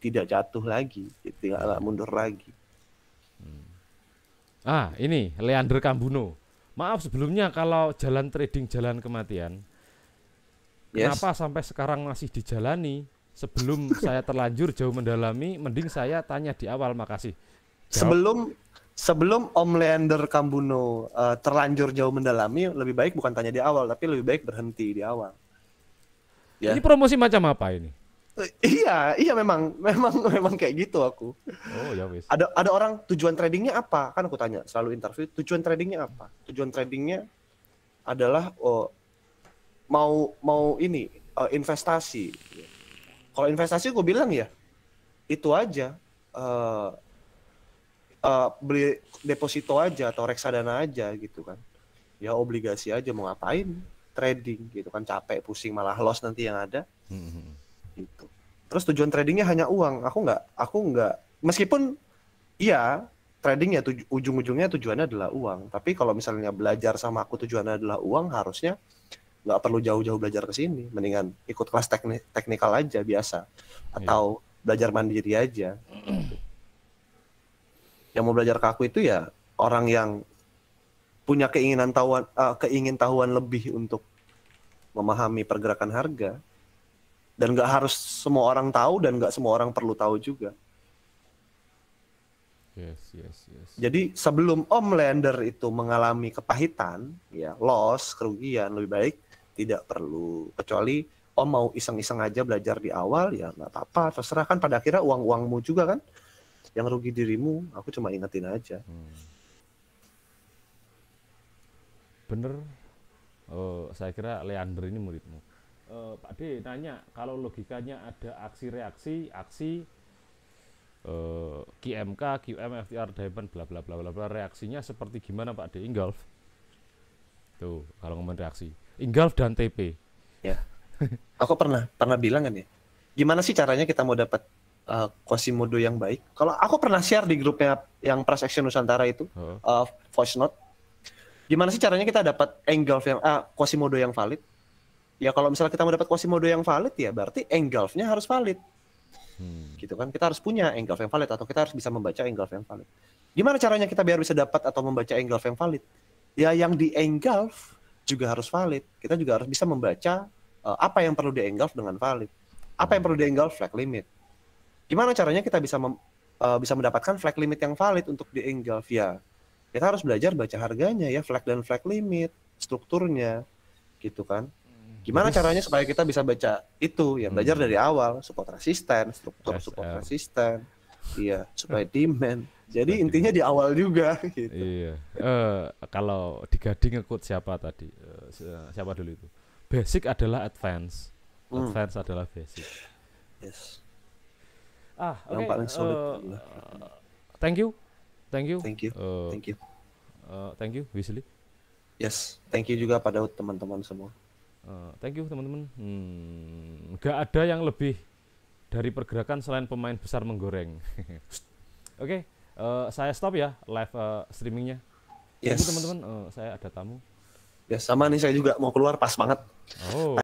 tidak jatuh lagi tidak gitu, mundur lagi hmm. ah ini Leander Kambuno maaf sebelumnya kalau jalan trading jalan kematian yes. kenapa sampai sekarang masih dijalani sebelum saya terlanjur jauh mendalami mending saya tanya di awal makasih Sebelum sebelum Om Leander Kambuno uh, terlanjur jauh mendalami, lebih baik bukan tanya di awal, tapi lebih baik berhenti di awal. Ya. Ini promosi macam apa ini? Eh, iya, iya memang, memang, memang kayak gitu aku. Oh ya wis. Ada ada orang tujuan tradingnya apa? Kan aku tanya selalu interview tujuan tradingnya apa? Tujuan tradingnya adalah oh, mau mau ini uh, investasi. Kalau investasi aku bilang ya itu aja. Uh, uh, beli deposito aja atau reksadana aja gitu kan ya obligasi aja mau ngapain trading gitu kan capek pusing malah loss nanti yang ada hmm. gitu terus tujuan tradingnya hanya uang aku nggak aku nggak meskipun iya trading ya tuju, ujung-ujungnya tujuannya adalah uang tapi kalau misalnya belajar sama aku tujuannya adalah uang harusnya nggak perlu jauh-jauh belajar ke sini mendingan ikut kelas teknik teknikal aja biasa atau yeah. belajar mandiri aja gitu yang mau belajar kaku itu ya orang yang punya keinginan tahuan uh, keingin tahuan lebih untuk memahami pergerakan harga dan nggak harus semua orang tahu dan nggak semua orang perlu tahu juga. Yes, yes, yes. Jadi sebelum om lander itu mengalami kepahitan, ya loss, kerugian, lebih baik tidak perlu. Kecuali om oh, mau iseng-iseng aja belajar di awal, ya nggak apa-apa, terserah kan pada akhirnya uang-uangmu juga kan yang rugi dirimu aku cuma ingetin aja hmm. bener oh, saya kira Leander ini muridmu uh, Pak D nanya kalau logikanya ada aksi reaksi aksi uh, eh, QMK QM FTR Diamond bla bla bla bla bla reaksinya seperti gimana Pak D Ingolf tuh kalau ngomong reaksi Ingolf dan TP ya aku pernah pernah bilang kan ya gimana sih caranya kita mau dapat uh, Quasimodo yang baik. Kalau aku pernah share di grupnya yang Press Action Nusantara itu uh, voice note. Gimana sih caranya kita dapat engulf yang uh, Quasimodo yang valid? Ya kalau misalnya kita mau dapat Quasimodo yang valid ya berarti engulfnya harus valid. Hmm. Gitu kan kita harus punya engulf yang valid atau kita harus bisa membaca engulf yang valid. Gimana caranya kita biar bisa dapat atau membaca engulf yang valid? Ya yang di engulf juga harus valid. Kita juga harus bisa membaca uh, apa yang perlu di engulf dengan valid. Apa yang perlu di engulf flag limit gimana caranya kita bisa mem, uh, bisa mendapatkan flag limit yang valid untuk di ya Kita harus belajar baca harganya ya, flag dan flag limit, strukturnya, gitu kan. Hmm. Gimana yes. caranya supaya kita bisa baca itu? Ya hmm. belajar hmm. dari awal, support resisten, struktur support uh. resisten, iya, supaya demand. Jadi intinya di awal juga gitu. Iya. Uh, kalau digading ngikut siapa tadi? Uh, siapa dulu itu? Basic adalah advance. Hmm. Advance hmm. adalah basic. Yes Ah, okay. Yang paling solid. Uh, thank you. Thank you. Thank you. Uh, thank you. Uh, thank you, Wisli. Yes, thank you juga pada teman-teman semua. Uh, thank you teman-teman. Hmm, gak ada yang lebih dari pergerakan selain pemain besar menggoreng. Oke, okay, uh, saya stop ya live uh, streamingnya. Yes. teman-teman. Uh, saya ada tamu. Ya sama nih saya juga mau keluar pas banget. Oh.